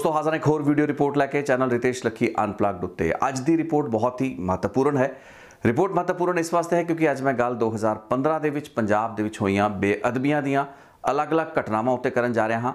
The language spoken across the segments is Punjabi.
ਦੋਸਤੋ ਹਾਜ਼ਰ ਇੱਕ ਹੋਰ ਵੀਡੀਓ ਰਿਪੋਰਟ ਲੈ ਕੇ ਚੈਨਲ ਰਿਤੇਸ਼ ਲੱਖੀ ਅਨਪਲੱਗਡ ਉੱਤੇ ਅੱਜ ਦੀ ਰਿਪੋਰਟ ਬਹੁਤ ਹੀ ਮਹੱਤਵਪੂਰਨ ਹੈ ਰਿਪੋਰਟ ਮਹੱਤਵਪੂਰਨ ਇਸ ਵਾਸਤੇ ਹੈ ਕਿਉਂਕਿ ਅੱਜ ਮੈਂ ਗੱਲ 2015 ਦੇ ਵਿੱਚ ਪੰਜਾਬ ਦੇ ਵਿੱਚ ਹੋਈਆਂ ਬੇਅਦਬੀਆਂ ਦੀਆਂ ਅਲੱਗ-ਅਲੱਗ ਘਟਨਾਵਾਂ ਉੱਤੇ ਕਰਨ ਜਾ ਰਿਹਾ ਹਾਂ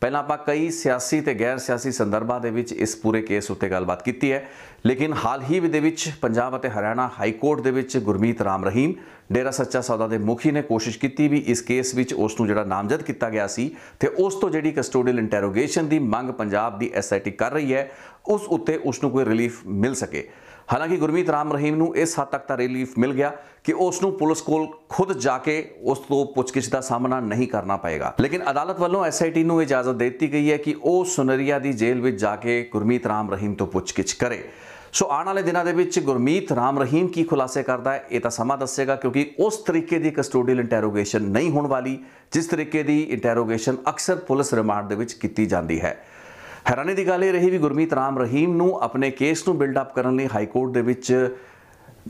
ਪਹਿਲਾਂ ਆਪਾਂ ਕਈ ਸਿਆਸੀ ਤੇ ਗੈਰ ਸਿਆਸੀ ਸੰਦਰਭਾਂ ਦੇ ਵਿੱਚ ਇਸ ਪੂਰੇ ਕੇਸ ਉੱਤੇ ਗੱਲਬਾਤ ਕੀਤੀ ਹੈ ਲੇਕਿਨ ਹਾਲ ਹੀ ਦੇ ਵਿੱਚ ਪੰਜਾਬ ਅਤੇ ਹਰਿਆਣਾ ਹਾਈ ਕੋਰਟ ਦੇ ਵਿੱਚ ਗੁਰਮੀਤ ਰਾਮ ਰਹੀਮ ਡੇਰਾ ਸੱਚਾ ਸੌਦਾ ਦੇ ਮੁਖੀ ਨੇ ਕੋਸ਼ਿਸ਼ ਕੀਤੀ ਵੀ ਇਸ ਕੇਸ ਵਿੱਚ ਉਸ ਨੂੰ ਜਿਹੜਾ ਨਾਮਜ਼ਦ ਕੀਤਾ ਗਿਆ ਸੀ ਤੇ ਉਸ ਤੋਂ ਜਿਹੜੀ ਕਸਟੋਡੀਅਲ ਇੰਟਰੋਗੇਸ਼ਨ ਦੀ ਮੰਗ ਪੰਜਾਬ ਦੀ ਐਸਆਈਟੀ ਕਰ ਰਹੀ ਹੈ ਉਸ ਉੱਤੇ ਉਸ ਨੂੰ ਕੋਈ ਰਿਲੀਫ ਮਿਲ ਸਕੇ ਹਾਲਾਂਕਿ ਗੁਰਮੀਤ ਰਾਮ ਰਹੀਮ ਨੂੰ ਇਸ ਹੱਦ ਤੱਕ ਤਾਂ ਰਿਲੀਫ ਮਿਲ ਗਿਆ ਕਿ ਉਸ ਨੂੰ ਪੁਲਿਸ ਕੋਲ ਖੁਦ ਜਾ ਕੇ ਉਸ ਤੋਂ ਪੁੱਛਗਿੱਛ ਦਾ ਸਾਹਮਣਾ ਨਹੀਂ ਕਰਨਾ ਪਏਗਾ ਲੇਕਿਨ ਅਦਾਲਤ ਵੱਲੋਂ ਐਸਆਈਟੀ ਨੂੰ ਇਜਾਜ਼ਤ ਦੇ ਦਿੱਤੀ ਗਈ ਹੈ ਕਿ ਉਹ ਸੁਨਰੀਆ ਦੀ ਜੇਲ੍ਹ ਵਿੱਚ ਜਾ ਕੇ ਗੁਰਮੀਤ ਰਾਮ ਰਹੀਮ ਤੋਂ ਪੁੱਛਗਿੱਛ ਕਰੇ ਸੋ ਆਉਣ ਵਾਲੇ ਦਿਨਾਂ ਦੇ ਵਿੱਚ ਗੁਰਮੀਤ ਰਾਮ ਰਹੀਮ ਕੀ ਖੁਲਾਸੇ ਕਰਦਾ ਹੈ ਇਹ ਤਾਂ ਸਮਾਂ ਦੱਸੇਗਾ ਕਿਉਂਕਿ ਉਸ ਤਰੀਕੇ ਦੀ ਕਸਟੋਡੀਅਲ ਇੰਟਰੋਗੇਸ਼ਨ ਨਹੀਂ ਹੋਣ ਵਾਲੀ ਜਿਸ ਤਰੀਕੇ ਦੀ ਇੰਟਰੋਗੇਸ਼ਨ ਅਕਸਰ ਪੁਲਿਸ ਰਿਮਾਂਡ ਦੇ ਵਿੱਚ ਕੀਤੀ ਜਾਂਦੀ ਹੈ ਹੈਰਾਨੀ ਦੀ ਗੱਲ ਇਹ ਰਹੀ ਵੀ ਗੁਰਮੀਤ ਰਾਮ ਰਹੀਮ ਨੂੰ ਆਪਣੇ ਕੇਸ ਨੂੰ ਬਿਲਡ ਅਪ ਕਰਨ ਲਈ ਹਾਈ ਕੋਰਟ ਦੇ ਵਿੱਚ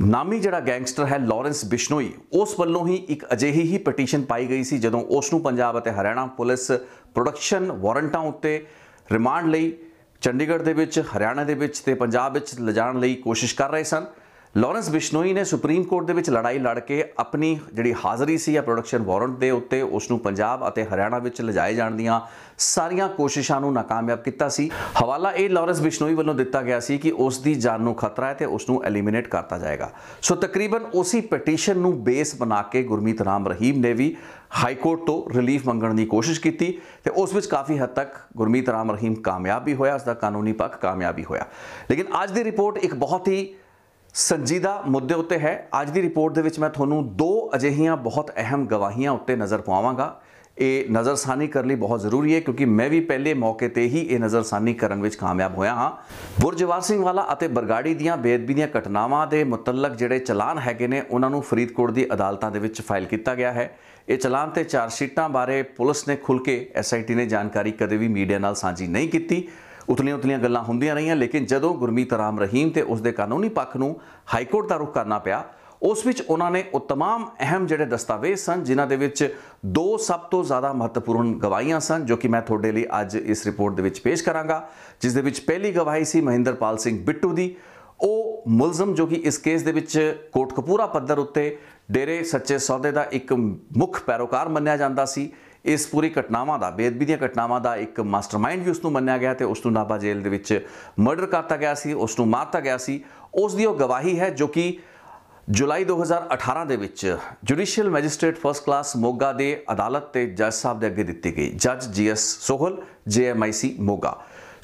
ਨਾਮੀ ਜਿਹੜਾ ਗੈਂਗਸਟਰ ਹੈ ਲਾਰੈਂਸ ਬਿਸ਼ਨੋਈ ਉਸ ਵੱਲੋਂ ਹੀ ਇੱਕ ਅਜਿਹੀ ਹੀ ਪਟੀਸ਼ਨ ਪਾਈ ਗਈ ਸੀ ਜਦੋਂ ਉਸ ਨੂੰ ਪੰਜਾਬ ਅਤੇ ਹਰਿਆਣਾ ਪੁਲਿਸ ਪ੍ਰੋਡਕਸ਼ਨ ਵਾਰੰਟਾਂ ਉੱਤੇ ਰਿਮਾਂਡ ਲਈ ਚੰਡੀਗੜ੍ਹ ਦੇ ਵਿੱਚ ਹਰਿਆਣਾ ਦੇ ਵਿੱਚ ਤੇ ਪੰਜਾਬ ਵਿੱਚ ਲਿਜਾਣ ਲਈ ਕੋਸ਼ਿਸ਼ ਕਰ ਰਹੇ ਸਨ ਲਾਰੈਂਸ ਬਿਸ਼ਨੋਈ ਨੇ ਸੁਪਰੀਮ ਕੋਰਟ ਦੇ ਵਿੱਚ ਲੜਾਈ ਲੜ ਕੇ ਆਪਣੀ ਜਿਹੜੀ ਹਾਜ਼ਰੀ ਸੀ ਆ ਪ੍ਰੋਡਕਸ਼ਨ ਵਾਰੰਟ ਦੇ ਉੱਤੇ ਉਸ ਨੂੰ ਪੰਜਾਬ ਅਤੇ ਹਰਿਆਣਾ ਵਿੱਚ ਲਿਜਾਏ ਜਾਣ ਦੀਆਂ ਸਾਰੀਆਂ ਕੋਸ਼ਿਸ਼ਾਂ ਨੂੰ ਨਾਕਾਮਯਾਬ ਕੀਤਾ ਸੀ ਹਵਾਲਾ ਇਹ ਲਾਰੈਂਸ ਬਿਸ਼ਨੋਈ ਵੱਲੋਂ ਦਿੱਤਾ ਗਿਆ ਸੀ ਕਿ ਉਸ ਦੀ ਜਾਨ ਨੂੰ ਖਤਰਾ ਹੈ ਤੇ ਉਸ ਨੂੰ ਐਲੀਮੀਨੇਟ ਕਰਤਾ ਜਾਏਗਾ ਸੋ ਤਕਰੀਬਨ ਉਸੇ ਪਟੀਸ਼ਨ ਨੂੰ ਬੇਸ ਬਣਾ ਕੇ ਗੁਰਮੀਤ ਰਾਮ ਰਹੀਮ ਨੇ ਵੀ ਹਾਈ ਕੋਰਟ ਤੋਂ ਰਿਲੀਫ ਮੰਗਣ ਦੀ ਕੋਸ਼ਿਸ਼ ਕੀਤੀ ਤੇ ਉਸ ਵਿੱਚ ਕਾਫੀ ਹੱਦ ਤੱਕ ਗੁਰਮੀਤ ਰਾਮ ਰਹੀਮ ਕਾਮਯਾਬ ਵੀ ਹੋਇਆ ਉਸ ਦਾ ਕਾਨੂੰਨੀ ਪੱਖ ਕਾਮਯਾਬ ਵੀ ਹੋਇਆ ਲੇਕਿਨ ਅੱਜ ਦੀ ਰਿਪੋਰਟ ਇੱਕ ਬਹੁਤ ਹੀ ਸੰਜੀਦਾ ਮੁੱਦੇ ਉੱਤੇ ਹੈ ਅੱਜ ਦੀ ਰਿਪੋਰਟ ਦੇ ਵਿੱਚ ਮੈਂ ਤੁਹਾਨੂੰ ਦੋ ਅਜਿਹੀਆਂ ਬਹੁਤ ਅਹਿਮ ਗਵਾਹੀਆਂ ਉੱਤੇ ਨਜ਼ਰ ਪਾਵਾਂਗਾ ਇਹ ਨਜ਼ਰਸਾਨੀ ਕਰਨ ਲਈ ਬਹੁਤ ਜ਼ਰੂਰੀ ਹੈ ਕਿਉਂਕਿ ਮੈਂ ਵੀ ਪਹਿਲੇ ਮੌਕੇ ਤੇ ਹੀ ਇਹ ਨਜ਼ਰਸਾਨੀ ਕਰਨ ਵਿੱਚ ਕਾਮਯਾਬ ਹੋਇਆ ਹਾਂ ਬੁਰਜਵਾਰ ਸਿੰਘ ਵਾਲਾ ਅਤੇ ਬਰਗਾੜੀ ਦੀਆਂ ਬੇਅਦਬੀ ਦੀਆਂ ਘਟਨਾਵਾਂ ਦੇ ਮੁਤਲਕ ਜਿਹੜੇ ਚਲਾਨ ਹੈਗੇ ਨੇ ਉਹਨਾਂ ਨੂੰ ਫਰੀਦਕੋਟ ਦੀ ਅਦਾਲਤਾਂ ਦੇ ਵਿੱਚ ਫਾਈਲ ਕੀਤਾ ਗਿਆ ਹੈ ਇਹ ਚਲਾਨ ਤੇ ਚਾਰ ਸ਼ੀਟਾਂ ਬਾਰੇ ਪੁਲਿਸ ਨੇ ਖੁੱਲ ਕੇ ਐਸਆਈਟੀ ਨੇ ਜਾਣਕਾਰੀ ਕਦੇ ਵੀ ਮੀਡੀਆ ਨਾਲ ਸਾਂਝੀ ਨਹੀਂ ਕੀਤੀ ਉਤਲੀਆਂ ਉਤਲੀਆਂ ਗੱਲਾਂ ਹੁੰਦੀਆਂ ਰਹੀਆਂ ਲੇਕਿਨ ਜਦੋਂ ਗੁਰਮੀਤ ਰਾਮ ਰਹੀਮ ਤੇ ਉਸ ਦੇ ਕਾਨੂੰਨੀ ਪੱਖ ਨੂੰ ਹਾਈ ਕੋਰਟ ਦਾ ਰੁਖ ਕਰਨਾ ਪਿਆ ਉਸ ਵਿੱਚ ਉਹਨਾਂ ਨੇ ਉਹ तमाम ਅਹਿਮ ਜਿਹੜੇ ਦਸਤਾਵੇਜ਼ ਸਨ ਜਿਨ੍ਹਾਂ ਦੇ ਵਿੱਚ ਦੋ ਸਭ ਤੋਂ ਜ਼ਿਆਦਾ ਮਹੱਤਵਪੂਰਨ ਗਵਾਹੀਆਂ ਸਨ ਜੋ ਕਿ ਮੈਂ ਤੁਹਾਡੇ ਲਈ ਅੱਜ ਇਸ ਰਿਪੋਰਟ ਦੇ ਵਿੱਚ ਪੇਸ਼ ਕਰਾਂਗਾ ਜਿਸ ਦੇ ਵਿੱਚ ਪਹਿਲੀ ਗਵਾਹੀ ਸੀ ਮਹਿੰਦਰਪਾਲ ਸਿੰਘ ਬਿੱਟੂ ਦੀ ਉਹ ਮੁਲਜ਼ਮ ਜੋ ਕਿ ਇਸ ਕੇਸ ਦੇ ਵਿੱਚ ਕੋਟਕਪੂਰਾ ਪੱਧਰ ਉੱਤੇ ਡੇਰੇ ਸੱਚੇ ਸੌਦੇ ਦਾ ਇੱਕ ਮੁੱਖ ਪੈਰੋਕਾਰ ਮੰਨਿਆ ਜਾਂਦਾ ਸੀ ਇਸ ਪੂਰੀ ਘਟਨਾਵਾਂ ਦਾ ਬੇਦਬੀ ਦੀਆਂ ਘਟਨਾਵਾਂ ਦਾ ਇੱਕ ਮਾਸਟਰਮਾਈਂਡ ਵੀ ਉਸ ਨੂੰ ਮੰਨਿਆ ਗਿਆ ਤੇ ਉਸ ਨੂੰ ਨਾਬਾ ਜੇਲ੍ਹ ਦੇ ਵਿੱਚ ਮਰਡਰ ਕਰਤਾ ਗਿਆ ਸੀ ਉਸ ਨੂੰ ਮਾਰਤਾ ਗਿਆ ਸੀ ਉਸ ਦੀ ਉਹ ਗਵਾਹੀ ਹੈ ਜੋ ਕਿ ਜੁਲਾਈ 2018 ਦੇ ਵਿੱਚ judicial magistrate first class Moga ਦੇ ਅਦਾਲਤ ਤੇ ਜੱਜ ਸਾਹਿਬ ਦੇ ਅੱਗੇ ਦਿੱਤੀ ਗਈ ਜੱਜ GS Sohal JMIC Moga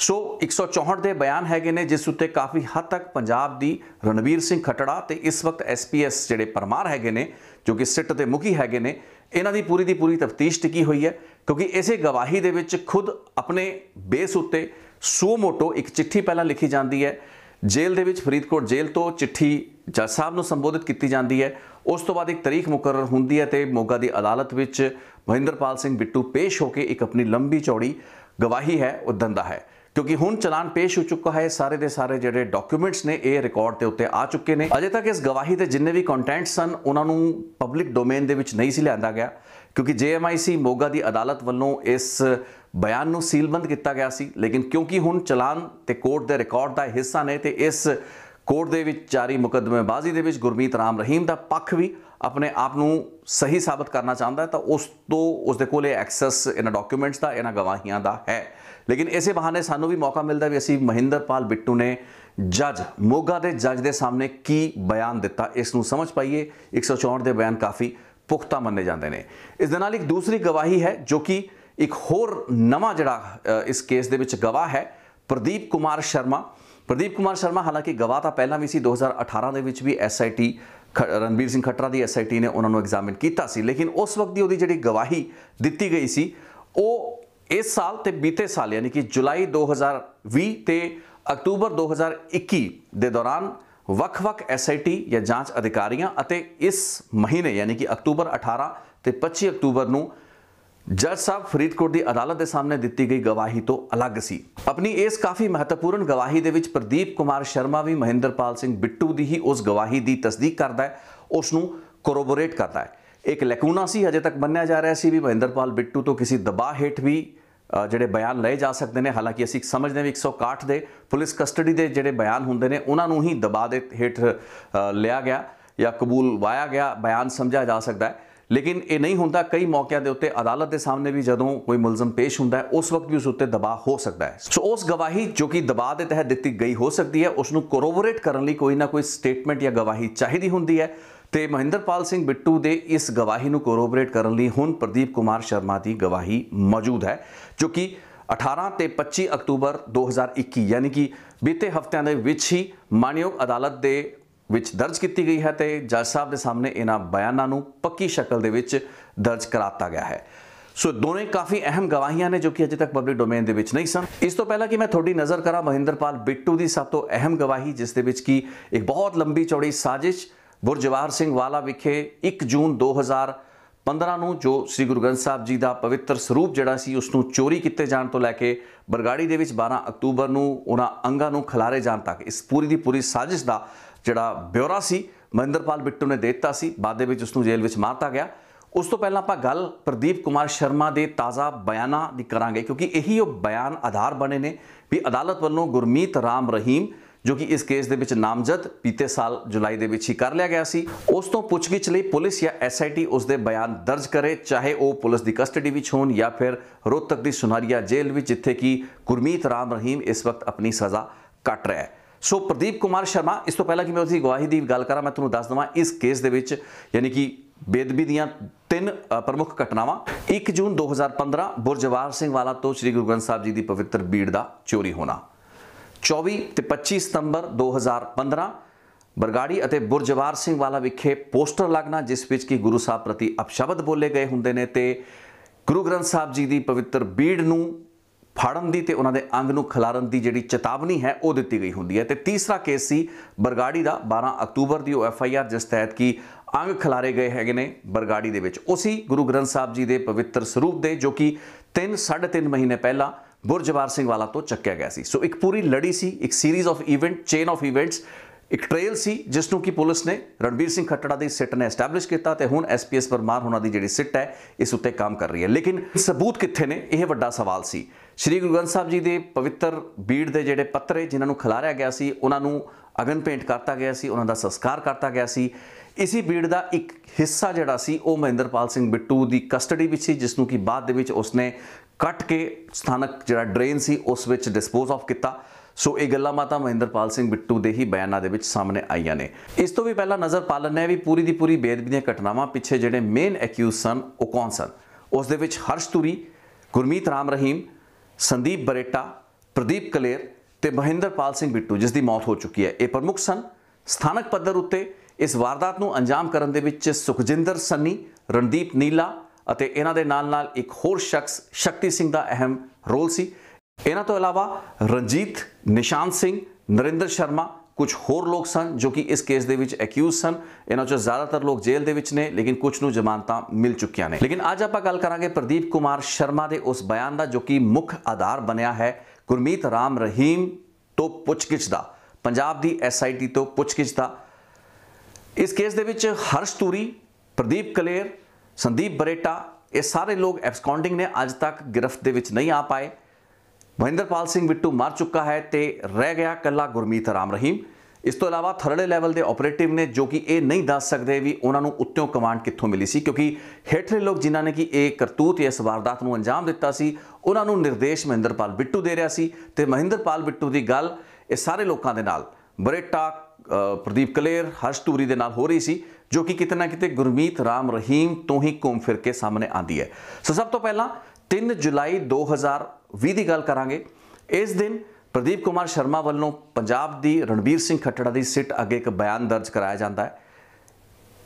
so 164 ਦੇ ਬਿਆਨ ਹੈਗੇ ਨੇ ਜਿਸ ਉੱਤੇ ਕਾਫੀ ਹੱਦ ਤੱਕ ਪੰਜਾਬ ਦੀ ਰਣਵੀਰ ਸਿੰਘ ਖਟੜਾ ਤੇ ਇਸ ਵਕਤ ਐਸਪੀਐਸ ਜਿਹੜੇ ਪਰਮਾਰ ਹੈਗੇ ਨੇ ਜੋ ਕਿ ਸਿੱਟ ਦੇ ਮੁਖੀ ਹੈਗੇ ਨੇ ਇਹਨਾਂ ਦੀ ਪੂਰੀ ਦੀ ਪੂਰੀ ਤਫਤੀਸ਼ ਟਿਕੀ ਹੋਈ ਹੈ ਕਿਉਂਕਿ ਇਸੇ ਗਵਾਹੀ ਦੇ ਵਿੱਚ ਖੁਦ ਆਪਣੇ ਬੇਸ ਉੱਤੇ ਸੂ ਮੋਟੋ ਇੱਕ ਚਿੱਠੀ ਪਹਿਲਾਂ ਲਿਖੀ ਜਾਂਦੀ ਹੈ ਜੇਲ੍ਹ ਦੇ ਵਿੱਚ ਫਰੀਦਕੋਟ ਜੇਲ੍ਹ ਤੋਂ ਚਿੱਠੀ ਜੱਜ ਸਾਹਿਬ ਨੂੰ ਸੰਬੋਧਿਤ ਕੀਤੀ ਜਾਂਦੀ ਹੈ ਉਸ ਤੋਂ ਬਾਅਦ ਇੱਕ ਤਾਰੀਖ ਮੁਕਰਰ ਹੁੰਦੀ ਹੈ ਤੇ ਮੋਗਾ ਦੀ ਅਦਾਲਤ ਵਿੱਚ ਮਹਿੰਦਰਪਾਲ ਸਿੰਘ ਬਿੱਟੂ ਪੇਸ਼ ਹੋ ਕੇ ਇੱਕ ਆਪਣੀ ਲੰਬੀ ਚੌੜੀ ਗਵਾਹੀ ਹੈ ਉਹ ਦੰਦਾ ਹੈ ਕਿਉਂਕਿ ਹੁਣ ਚਲਾਨ ਪੇਸ਼ ਹੋ ਚੁੱਕਾ ਹੈ ਸਾਰੇ ਦੇ ਸਾਰੇ ਜਿਹੜੇ ਡਾਕੂਮੈਂਟਸ ਨੇ ਇਹ ਰਿਕਾਰਡ ਦੇ ਉੱਤੇ ਆ ਚੁੱਕੇ ਨੇ ਅਜੇ ਤੱਕ ਇਸ ਗਵਾਹੀ ਦੇ ਜਿੰਨੇ ਵੀ ਕੰਟੈਂਟ ਸਨ ਉਹਨਾਂ ਨੂੰ ਪਬਲਿਕ ਡੋਮੇਨ ਦੇ ਵਿੱਚ ਨਹੀਂ ਸੀ ਲਿਆਂਦਾ ਗਿਆ ਕਿਉਂਕਿ ਜੇਐਮਆਈਸੀ ਮੋਗਾ ਦੀ ਅਦਾਲਤ ਵੱਲੋਂ ਇਸ ਬਿਆਨ ਨੂੰ ਸੀਲਬੰਦ ਕੀਤਾ ਗਿਆ ਸੀ ਲੇਕਿਨ ਕਿਉਂਕਿ ਹੁਣ ਚਲਾਨ ਤੇ ਕੋਰਟ ਦੇ ਰਿਕਾਰਡ ਦਾ ਹਿੱਸਾ ਨੇ ਤੇ ਇਸ ਕੋਰਟ ਦੇ ਵਿੱਚ ਜਾਰੀ ਮੁਕਦਮੇਬਾਜ਼ੀ ਦੇ ਵਿੱਚ ਗੁਰਮੀਤ ਰਾਮ ਰਹੀਮ ਦਾ ਪੱਖ ਵੀ ਆਪਣੇ ਆਪ ਨੂੰ ਸਹੀ ਸਾਬਤ ਕਰਨਾ ਚਾਹੁੰਦਾ ਹੈ ਤਾਂ ਉਸ ਤੋਂ ਉਸ ਦੇ ਕੋਲੇ ਐਕਸੈਸ ਇਹਨਾਂ ਡਾਕੂਮੈਂਟਸ ਦਾ ਇਹਨਾਂ ਗਵਾਹੀਆਂ ਦਾ ਹੈ ਲੇਕਿਨ ਇਸੇ ਬਹਾਨੇ ਸਾਨੂੰ ਵੀ ਮੌਕਾ ਮਿਲਦਾ ਵੀ ਅਸੀਂ ਮਹਿੰਦਰਪਾਲ ਬਿੱਟੂ ਨੇ ਜੱਜ ਮੋਗਾ ਦੇ ਜੱਜ ਦੇ ਸਾਹਮਣੇ ਕੀ ਬਿਆਨ ਦਿੱਤਾ ਇਸ ਨੂੰ ਸਮਝ ਪਾਈਏ 164 ਦੇ ਬਿਆਨ ਕਾਫੀ ਪੁਖਤਾ ਮੰਨੇ ਜਾਂਦੇ ਨੇ ਇਸ ਦੇ ਨਾਲ ਇੱਕ ਦੂਸਰੀ ਗਵਾਹੀ ਹੈ ਜੋ ਕਿ ਇੱਕ ਹੋਰ ਨਵਾਂ ਜਿਹੜਾ ਇਸ ਕੇਸ ਦੇ ਵਿੱਚ ਗਵਾਹ ਹੈ ਪ੍ਰਦੀਪ ਕੁਮਾਰ ਸ਼ਰਮਾ ਪ੍ਰਦੀਪ ਕੁਮਾਰ ਸ਼ਰਮਾ ਹਾਲਾਂਕਿ ਗਵਾਹ ਤਾਂ ਪਹਿਲਾਂ ਵੀ ਸੀ 2018 ਦੇ ਵਿੱਚ ਵੀ ਐਸਆਈਟੀ ਰਣਬੀਰ ਸਿੰਘ ਖੱਟਰਾ ਦੀ ਐਸਆਈਟੀ ਨੇ ਉਹਨਾਂ ਨੂੰ ਐਗਜ਼ਾਮਿਨ ਕੀਤਾ ਸੀ ਲੇਕਿਨ ਉਸ ਵਕਤ ਦੀ ਉਹਦੀ ਜਿਹੜੀ ਗਵਾਹੀ ਦਿੱਤੀ ਗਈ ਸੀ ਉਹ ਇਸ ਸਾਲ ਤੇ ਬੀਤੇ ਸਾਲ ਯਾਨੀ ਕਿ ਜੁਲਾਈ 2020 ਤੇ ਅਕਤੂਬਰ 2021 ਦੇ ਦੌਰਾਨ ਵੱਖ-ਵੱਖ ਐਸਆਈਟੀ ਜਾਂ ਜਾਂਚ ਅਧਿਕਾਰੀਆਂ ਅਤੇ ਇਸ ਮਹੀਨੇ ਯਾਨੀ ਕਿ ਅਕਤੂਬਰ 18 ਤੇ 25 ਅਕਤੂਬਰ ਨੂੰ ਜੱਜ ਸਾਹਿਬ ਫਰੀਦਕੋਟ ਦੀ ਅਦਾਲਤ ਦੇ ਸਾਹਮਣੇ ਦਿੱਤੀ ਗਈ ਗਵਾਹੀ ਤੋਂ ਅਲੱਗ ਸੀ ਆਪਣੀ ਇਸ ਕਾਫੀ ਮਹੱਤਵਪੂਰਨ ਗਵਾਹੀ ਦੇ ਵਿੱਚ ਪ੍ਰਦੀਪ ਕੁਮਾਰ ਸ਼ਰਮਾ ਵੀ ਮਹਿੰਦਰਪਾਲ ਸਿੰਘ ਬਿੱਟੂ ਦੀ ਹੀ ਉਸ ਗਵਾਹੀ ਦੀ ਤਸਦੀਕ ਕਰਦਾ ਹੈ ਉਸ ਨੂੰ ਕੋਰੋਬੋਰੇਟ ਕਰਦਾ ਹੈ ਇੱਕ ਲਕੂਨਾ ਸੀ ਹਜੇ ਤੱਕ ਮੰਨਿਆ ਜਾ ਰਿਹਾ ਸੀ ਵੀ ਮਹਿੰਦਰਪਾਲ ਬਿੱਟੂ ਤੋਂ ਕਿਸੇ ਦਬਾਅ ਹੇਠ ਵੀ ਜਿਹੜੇ ਬਿਆਨ ਲਏ ਜਾ ਸਕਦੇ ਨੇ ਹਾਲਾਂਕਿ ਅਸੀਂ ਸਮਝਦੇ ਹਾਂ 161 ਦੇ ਪੁਲਿਸ ਕਸਟਡੀ ਦੇ ਜਿਹੜੇ ਬਿਆਨ ਹੁੰਦੇ ਨੇ ਉਹਨਾਂ ਨੂੰ ਹੀ ਦਬਾਅ ਦੇ ਹੇਠ ਲਿਆ ਗਿਆ ਜਾਂ ਕਬੂਲ ਵਾਇਆ ਗਿਆ ਬਿਆਨ ਸਮਝਿਆ ਜਾ ਸਕਦਾ ਹੈ ਲੇਕਿਨ ਇਹ ਨਹੀਂ ਹੁੰਦਾ ਕਈ ਮੌਕਿਆਂ ਦੇ ਉੱਤੇ ਅਦਾਲਤ ਦੇ ਸਾਹਮਣੇ ਵੀ ਜਦੋਂ ਕੋਈ ਮੁਲਜ਼ਮ ਪੇਸ਼ ਹੁੰਦਾ ਹੈ ਉਸ ਵਕਤ ਵੀ ਉਸ ਉੱਤੇ ਦਬਾਅ ਹੋ ਸਕਦਾ ਹੈ ਸੋ ਉਸ ਗਵਾਹੀ ਜੋ ਕਿ ਦਬਾਅ ਦੇ ਤਹਿਤ ਦਿੱਤੀ ਗਈ ਹੋ ਸਕਦੀ ਹੈ ਉਸ ਨੂੰ ਕੋਰੋਬੋਰੇਟ ਕਰਨ ਲਈ ਕੋਈ ਨਾ ਕੋਈ ਸਟੇਟਮੈਂਟ ਜਾਂ ਗਵਾਹੀ ਚਾਹੀਦੀ ਹੁੰਦੀ ਹੈ ਤੇ ਮਹਿੰਦਰਪਾਲ ਸਿੰਘ ਬਿੱਟੂ ਦੇ ਇਸ ਗਵਾਹੀ ਨੂੰ ਕੋਰੋਬੋਰੇਟ ਕਰਨ ਲਈ ਹੁਣ ਪ੍ਰਦੀਪ ਕੁਮਾਰ ਸ਼ਰਮਾ ਦੀ ਗਵਾਹੀ ਮੌਜੂਦ ਹੈ ਜੋ ਕਿ 18 ਤੇ 25 ਅਕਤੂਬਰ 2021 ਯਾਨੀ ਕਿ ਬੀਤੇ ਹਫ਼ਤਿਆਂ ਦੇ ਵਿੱਚ ਹੀ ਮਾਨਯੋਗ ਅਦਾਲਤ ਦੇ ਵਿੱਚ ਦਰਜ ਕੀਤੀ ਗਈ ਹੈ ਤੇ ਜੱਜ ਸਾਹਿਬ ਦੇ ਸਾਹਮਣੇ ਇਹਨਾਂ ਬਿਆਨਾਂ ਨੂੰ ਪੱਕੀ ਸ਼ਕਲ ਦੇ ਵਿੱਚ ਦਰਜ ਕਰਾਤਾ ਗਿਆ ਹੈ ਸੋ ਦੋਨੇ ਕਾਫੀ ਅਹਿਮ ਗਵਾਹੀਆਂ ਨੇ ਜੋ ਕਿ ਅਜੇ ਤੱਕ ਪਬਲਿਕ ਡੋਮੇਨ ਦੇ ਵਿੱਚ ਨਹੀਂ ਸਨ ਇਸ ਤੋਂ ਪਹਿਲਾਂ ਕਿ ਮੈਂ ਤੁਹਾਡੀ ਨਜ਼ਰ ਕਰਾਂ ਮਹਿੰਦਰਪਾਲ ਬਿੱਟੂ ਦੀ ਸਭ ਤੋਂ ਅਹਿਮ ਗਵਾਹੀ ਜਿਸ ਦੇ ਵਿੱਚ ਕੀ ਇੱਕ ਬਹੁਤ ਲੰਬੀ ਚੌੜੀ ਸਾਜ਼ਿਸ਼ ਬੁਰਜਵਾਰ ਸਿੰਘ ਵਾਲਾ ਵਿਖੇ 1 ਜੂਨ 2015 ਨੂੰ ਜੋ ਸ੍ਰੀ ਗੁਰੂ ਗ੍ਰੰਥ ਸਾਹਿਬ ਜੀ ਦਾ ਪਵਿੱਤਰ ਸਰੂਪ ਜਿਹੜਾ ਸੀ ਉਸ ਨੂੰ ਚੋਰੀ ਕੀਤੇ ਜਾਣ ਤੋਂ ਲੈ ਕੇ ਬਰਗਾੜੀ ਦੇ ਵਿੱਚ 12 ਅਕਤੂਬਰ ਨੂੰ ਉਹਨਾਂ ਅੰਗਾਂ ਨੂੰ ਖਲਾਰੇ ਜਾਣ ਤੱਕ ਇਸ ਪੂਰੀ ਦੀ ਪੂਰੀ ਸਾਜ਼ਿਸ਼ ਦਾ ਜਿਹੜਾ ਬਿਉਰਾ ਸੀ ਮਹਿੰਦਰਪਾਲ ਬਿੱਟੂ ਨੇ ਦਿੱਤਾ ਸੀ ਬਾਅਦ ਦੇ ਵਿੱਚ ਉਸ ਨੂੰ ਜੇਲ੍ਹ ਵਿੱਚ ਮਾਰਤਾ ਗਿਆ ਉਸ ਤੋਂ ਪਹਿਲਾਂ ਆਪਾਂ ਗੱਲ ਪ੍ਰਦੀਪ ਕੁਮਾਰ ਸ਼ਰਮਾ ਦੇ ਤਾਜ਼ਾ ਬਿਆਨਾਂ ਦੀ ਕਰਾਂਗੇ ਕਿਉਂਕਿ ਇਹੀ ਉਹ ਬਿਆਨ ਆਧਾਰ ਬਣੇ ਨੇ ਵੀ ਅਦਾਲਤ ਵੱਲੋਂ ਗੁਰਮੀਤ ਰਾਮ ਰਹੀਮ ਜੋ ਕਿ ਇਸ ਕੇਸ ਦੇ ਵਿੱਚ ਨਾਮਜ਼ਦ ਪੀਤੇ ਸਾਲ ਜੁਲਾਈ ਦੇ ਵਿੱਚ ਹੀ ਕਰ ਲਿਆ ਗਿਆ ਸੀ ਉਸ ਤੋਂ ਪੁੱਛਗਿੱਛ ਲਈ ਪੁਲਿਸ ਜਾਂ ਐਸਆਈਟੀ ਉਸ ਦੇ ਬਿਆਨ ਦਰਜ ਕਰੇ ਚਾਹੇ ਉਹ ਪੁਲਿਸ ਦੀ ਕਸਟਡੀ ਵਿੱਚ ਹੋਣ ਜਾਂ ਫਿਰ ਰੋਹਤਕ ਦੀ ਸੁਨਾਰੀਆ ਜੇਲ੍ਹ ਵਿੱਚ ਜਿੱਥੇ ਕਿ ਗੁਰਮੀਤ ਰਾਮ ਰਹੀਮ ਇਸ ਵਕਤ ਆਪਣੀ ਸਜ਼ਾ ਕੱਟ ਰਿਹਾ ਹੈ ਸੋ ਪ੍ਰਦੀਪ ਕੁਮਾਰ ਸ਼ਰਮਾ ਇਸ ਤੋਂ ਪਹਿਲਾਂ ਕਿ ਮੈਂ ਦੀ ਗਵਾਹੀ ਦੀ ਗੱਲ ਕਰਾਂ ਮੈਂ ਤੁਹਾਨੂੰ ਦੱਸ ਦਵਾਂ ਇਸ ਕੇਸ ਦੇ ਵਿੱਚ ਯਾਨੀ ਕਿ ਬੇਦਬੀ ਦੀਆਂ ਤਿੰਨ ਪ੍ਰਮੁੱਖ ਘਟਨਾਵਾਂ 1 ਜੂਨ 2015 ਬੁਰਜਵਾਰ ਸਿੰਘ ਵਾਲਾ ਤੋਂ ਸ੍ਰੀ ਗੁਰੂ ਗ੍ਰੰਥ ਸਾਹਿਬ ਜੀ ਦੀ ਪਵਿੱਤਰ ਬੀੜ ਦਾ ਚੋਰੀ ਹੋਣਾ 24 ਤੇ 25 ਸਤੰਬਰ 2015 ਬਰਗਾੜੀ ਅਤੇ ਬੁਰਜਵਾਰ ਸਿੰਘ ਵਾਲਾ ਵਿਖੇ ਪੋਸਟਰ ਲੱਗਣਾ ਜਿਸ ਵਿੱਚ ਕਿ ਗੁਰੂ ਸਾਹਿਬ ਪ੍ਰਤੀ ਅਪਸ਼ਬਦ ਬੋਲੇ ਗਏ ਹੁੰਦੇ ਨੇ ਤੇ ਗੁਰੂ ਗ੍ਰੰਥ ਸਾਹਿਬ ਜੀ ਦੀ ਪਵਿੱਤਰ ਬੀੜ ਨੂੰ ਫਾੜਨ ਦੀ ਤੇ ਉਹਨਾਂ ਦੇ ਅੰਗ ਨੂੰ ਖਿਲਾਰਨ ਦੀ ਜਿਹੜੀ ਚੇਤਾਵਨੀ ਹੈ ਉਹ ਦਿੱਤੀ ਗਈ ਹੁੰਦੀ ਹੈ ਤੇ ਤੀਸਰਾ ਕੇਸ ਸੀ ਬਰਗਾੜੀ ਦਾ 12 ਅਕਤੂਬਰ ਦੀ ਉਹ ਐਫਆਈਆਰ ਜਿਸ ਤਹਿਤ ਕਿ ਅੰਗ ਖਿਲਾਰੇ ਗਏ ਹੈਗੇ ਨੇ ਬਰਗਾੜੀ ਦੇ ਵਿੱਚ ਉਸੇ ਗੁਰੂ ਗ੍ਰੰਥ ਸਾਹਿਬ ਜੀ ਦੇ ਪਵਿੱਤਰ ਸਰੂਪ ਦੇ ਜੋ ਕਿ 3 3.5 ਮਹੀਨੇ ਪਹਿਲਾਂ ਬੁਰਜਵਾਰ ਸਿੰਘ ਵਾਲਾ ਤੋਂ ਚੱਕਿਆ ਗਿਆ ਸੀ ਸੋ ਇੱਕ ਪੂਰੀ ਲੜੀ ਸੀ ਇੱਕ series of event chain of events ਇੱਕ ਟ੍ਰੇਲ ਸੀ ਜਿਸ ਨੂੰ ਕਿ ਪੁਲਿਸ ਨੇ ਰਣਬੀਰ ਸਿੰਘ ਖੱਟੜਾ ਦੀ ਸਿੱਟ ਨੇ ਐਸਟੈਬਲਿਸ਼ ਕੀਤਾ ਤੇ ਹੁਣ ਐਸਪੀਐਸ ਪਰਮਾਰ ਉਹਨਾਂ ਦੀ ਜਿਹੜੀ ਸਿੱਟ ਹੈ ਇਸ ਉੱਤੇ ਕੰਮ ਕਰ ਰਹੀ ਹੈ ਲੇਕਿਨ ਸਬੂਤ ਕਿੱਥੇ ਨੇ ਇਹ ਵੱਡਾ ਸਵਾਲ ਸੀ ਸ਼੍ਰੀ ਗੁਰੂ ਗ੍ਰੰਥ ਸਾਹਿਬ ਜੀ ਦੇ ਪਵਿੱਤਰ ਬੀੜ ਦੇ ਜਿਹੜੇ ਪੱਤਰੇ ਜਿਨ੍ਹਾਂ ਨੂੰ ਖਿਲਾਰਿਆ ਗਿਆ ਸੀ ਉਹਨਾਂ ਨੂੰ ਅਗਨ ਪੇਂਟ ਕਰਤਾ ਗਿਆ ਸੀ ਉਹਨਾਂ ਦਾ ਸੰਸਕਾਰ ਕਰਤਾ ਗਿਆ ਸੀ ਇਸੀ ਬੀੜ ਦਾ ਇੱਕ ਹਿੱਸਾ ਜਿਹੜਾ ਸੀ ਉਹ ਮਹਿੰਦਰਪਾਲ ਸਿੰਘ ਬਿੱਟੂ ਦੀ ਕਸਟਡੀ ਵਿੱਚ ਸੀ ਜਿਸ ਨੂੰ ਕਿ ਬਾਅਦ ਦੇ ਵਿੱਚ ਉਸਨੇ ਕੱਟ ਕੇ ਸਥਾਨਕ ਜਿਹੜਾ ਡਰੇਨ ਸੀ ਉਸ ਵਿੱਚ ਡਿਸਪੋਜ਼ ਆਫ ਕੀਤਾ ਸੋ ਇਹ ਗੱਲਾਂ ਮਾਤਾ ਮਹਿੰਦਰਪਾਲ ਸਿੰਘ ਬਿੱਟੂ ਦੇ ਹੀ ਬਿਆਨਾਂ ਦੇ ਵਿੱਚ ਸਾਹਮਣੇ ਆਈਆਂ ਨੇ ਇਸ ਤੋਂ ਵੀ ਪਹਿਲਾਂ ਨਜ਼ਰ ਪਾ ਲੈਣੇ ਵੀ ਪੂਰੀ ਦੀ ਪੂਰੀ ਬੇਦਬੀਆਂ ਘਟਨਾਵਾਂ ਪਿੱਛੇ ਜਿਹੜੇ ਮੇਨ ਐਕਿਊਜ਼ ਸਨ ਉਹ ਕੌਣ ਸਨ ਉਸ ਦੇ ਵਿੱਚ ਹਰਸ਼ ਤੁਰੀ ਗੁਰਮੀਤ ਰਾਮ ਰਹੀਮ ਸੰਦੀਪ ਬਰੇਟਾ ਪ੍ਰਦੀਪ ਕਲੇਰ ਤੇ ਮਹਿੰਦਰਪਾਲ ਸਿੰਘ ਬਿੱਟੂ ਜਿਸ ਦੀ ਮੌਤ ਹੋ ਚੁੱਕੀ ਹੈ ਇਹ ਪ੍ਰਮੁੱਖ ਸਨ ਸਥਾਨਕ ਪੱਧਰ ਉੱਤੇ ਇਸ ਵਾਰਦਾਤ ਨੂੰ ਅੰਜਾਮ ਕਰਨ ਦੇ ਵਿੱਚ ਸੁਖਜਿੰਦਰ ਸੰਨੀ ਰਣਦੀਪ ਨੀਲਾ ਅਤੇ ਇਹਨਾਂ ਦੇ ਨਾਲ-ਨਾਲ ਇੱਕ ਹੋਰ ਸ਼ਖਸ ਸ਼ਕਤੀ ਸਿੰਘ ਦਾ ਅਹਿਮ ਰੋਲ ਸੀ ਇਹਨਾਂ ਤੋਂ ਇਲਾਵਾ ਰਣਜੀਤ ਨਿਸ਼ਾਨ ਸਿੰਘ ਨਰਿੰਦਰ ਸ਼ਰਮਾ ਕੁਝ ਹੋਰ ਲੋਕ ਸਨ ਜੋ ਕਿ ਇਸ ਕੇਸ ਦੇ ਵਿੱਚ ਅਕਿਊਜ਼ ਸਨ ਇਹਨਾਂ ਚੋਂ ਜ਼ਿਆਦਾਤਰ ਲੋਕ ਜੇਲ੍ਹ ਦੇ ਵਿੱਚ ਨੇ ਲੇਕਿਨ ਕੁਝ ਨੂੰ ਜ਼ਮਾਨਤਾਂ ਮਿਲ ਚੁੱਕੀਆਂ ਨੇ ਲੇਕਿਨ ਅੱਜ ਆਪਾਂ ਗੱਲ ਕਰਾਂਗੇ ਪ੍ਰਦੀਪ ਕੁਮਾਰ ਸ਼ਰਮਾ ਦੇ ਉਸ ਬਿਆਨ ਦਾ ਜੋ ਕਿ ਮੁੱਖ ਆਧਾਰ ਬਣਿਆ ਹੈ ਗੁਰਮੀਤ ਰਾਮ ਰਹੀਮ ਤੋਂ ਪੁੱਛਗਿੱਛ ਦਾ ਪੰਜਾਬ ਦੀ ਐਸਆਈਟੀ ਤੋਂ ਪੁੱਛਗਿੱਛ ਦਾ ਇਸ ਕੇਸ ਦੇ ਵਿੱਚ ਹਰਸ਼ ਤੂਰੀ ਪ੍ਰਦੀਪ ਕਲੇਰ ਸੰਦੀਪ ਬਰੇਟਾ ਇਹ ਸਾਰੇ ਲੋਕ ਐਬਸਕੌਂਡਿੰਗ ਨੇ ਅੱਜ ਤੱਕ ਗ੍ਰਿਫਤ ਦੇ ਵਿੱਚ ਨਹੀਂ ਆ ਪਾਏ ਮਹਿੰਦਰਪਾਲ ਸਿੰਘ ਬਿੱਟੂ ਮਰ ਚੁੱਕਾ ਹੈ ਤੇ ਰਹਿ ਗਿਆ ਕੱਲਾ ਗੁਰਮੀਤ ਰਾਮ ਰਹੀਮ ਇਸ ਤੋਂ ਇਲਾਵਾ ਥਰੜੇ ਲੈਵਲ ਦੇ ਆਪਰੇਟਿਵ ਨੇ ਜੋ ਕਿ ਇਹ ਨਹੀਂ ਦੱਸ ਸਕਦੇ ਵੀ ਉਹਨਾਂ ਨੂੰ ਉੱਤੋਂ ਕਮਾਂਡ ਕਿੱਥੋਂ ਮਿਲੀ ਸੀ ਕਿਉਂਕਿ ਹੇਠਲੇ ਲੋਕ ਜਿਨ੍ਹਾਂ ਨੇ ਕਿ ਇਹ ਕਰਤੂਤ ਇਸ ਵਾਰਦਾਤ ਨੂੰ ਅੰਜਾਮ ਦਿੱਤਾ ਸੀ ਉਹਨਾਂ ਨੂੰ ਨਿਰਦੇਸ਼ ਮਹਿੰਦਰਪਾਲ ਬਿੱਟੂ ਦੇ ਰਿਹਾ ਸੀ ਤੇ ਮਹਿੰਦਰਪਾਲ ਬਿੱਟੂ ਦੀ ਗੱਲ ਇਹ ਸਾਰੇ ਲੋਕਾਂ ਦੇ ਨਾਲ ਬਰੇਟਾ ਪ੍ਰਦੀਪ ਕਲੇਰ ਹਰਸ਼ਤੂਰੀ ਦੇ ਨਾਲ ਹੋ ਰਹੀ ਸੀ ਜੋ ਕਿ ਕਿਤੇ ਨਾ ਕਿਤੇ ਗੁਰਮੀਤ ਰਾਮ ਰਹੀਮ ਤੋਂ ਹੀ ਘੁੰਮ ਫਿਰ ਕੇ ਸਾਹਮਣੇ ਆਂਦੀ ਹੈ ਸੋ ਸਭ ਤੋਂ ਪਹਿਲਾਂ 3 ਜੁਲਾਈ 2020 ਦੀ ਗੱਲ ਕਰਾਂਗੇ ਇਸ ਦਿਨ ਪ੍ਰਦੀਪ ਕੁਮਾਰ ਸ਼ਰਮਾ ਵੱਲੋਂ ਪੰਜਾਬ ਦੀ ਰਣਬੀਰ ਸਿੰਘ ਖੱਟੜਾ ਦੀ ਸਿੱਟ ਅੱਗੇ ਇੱਕ ਬਿਆਨ ਦਰਜ ਕਰਾਇਆ ਜਾਂਦਾ ਹੈ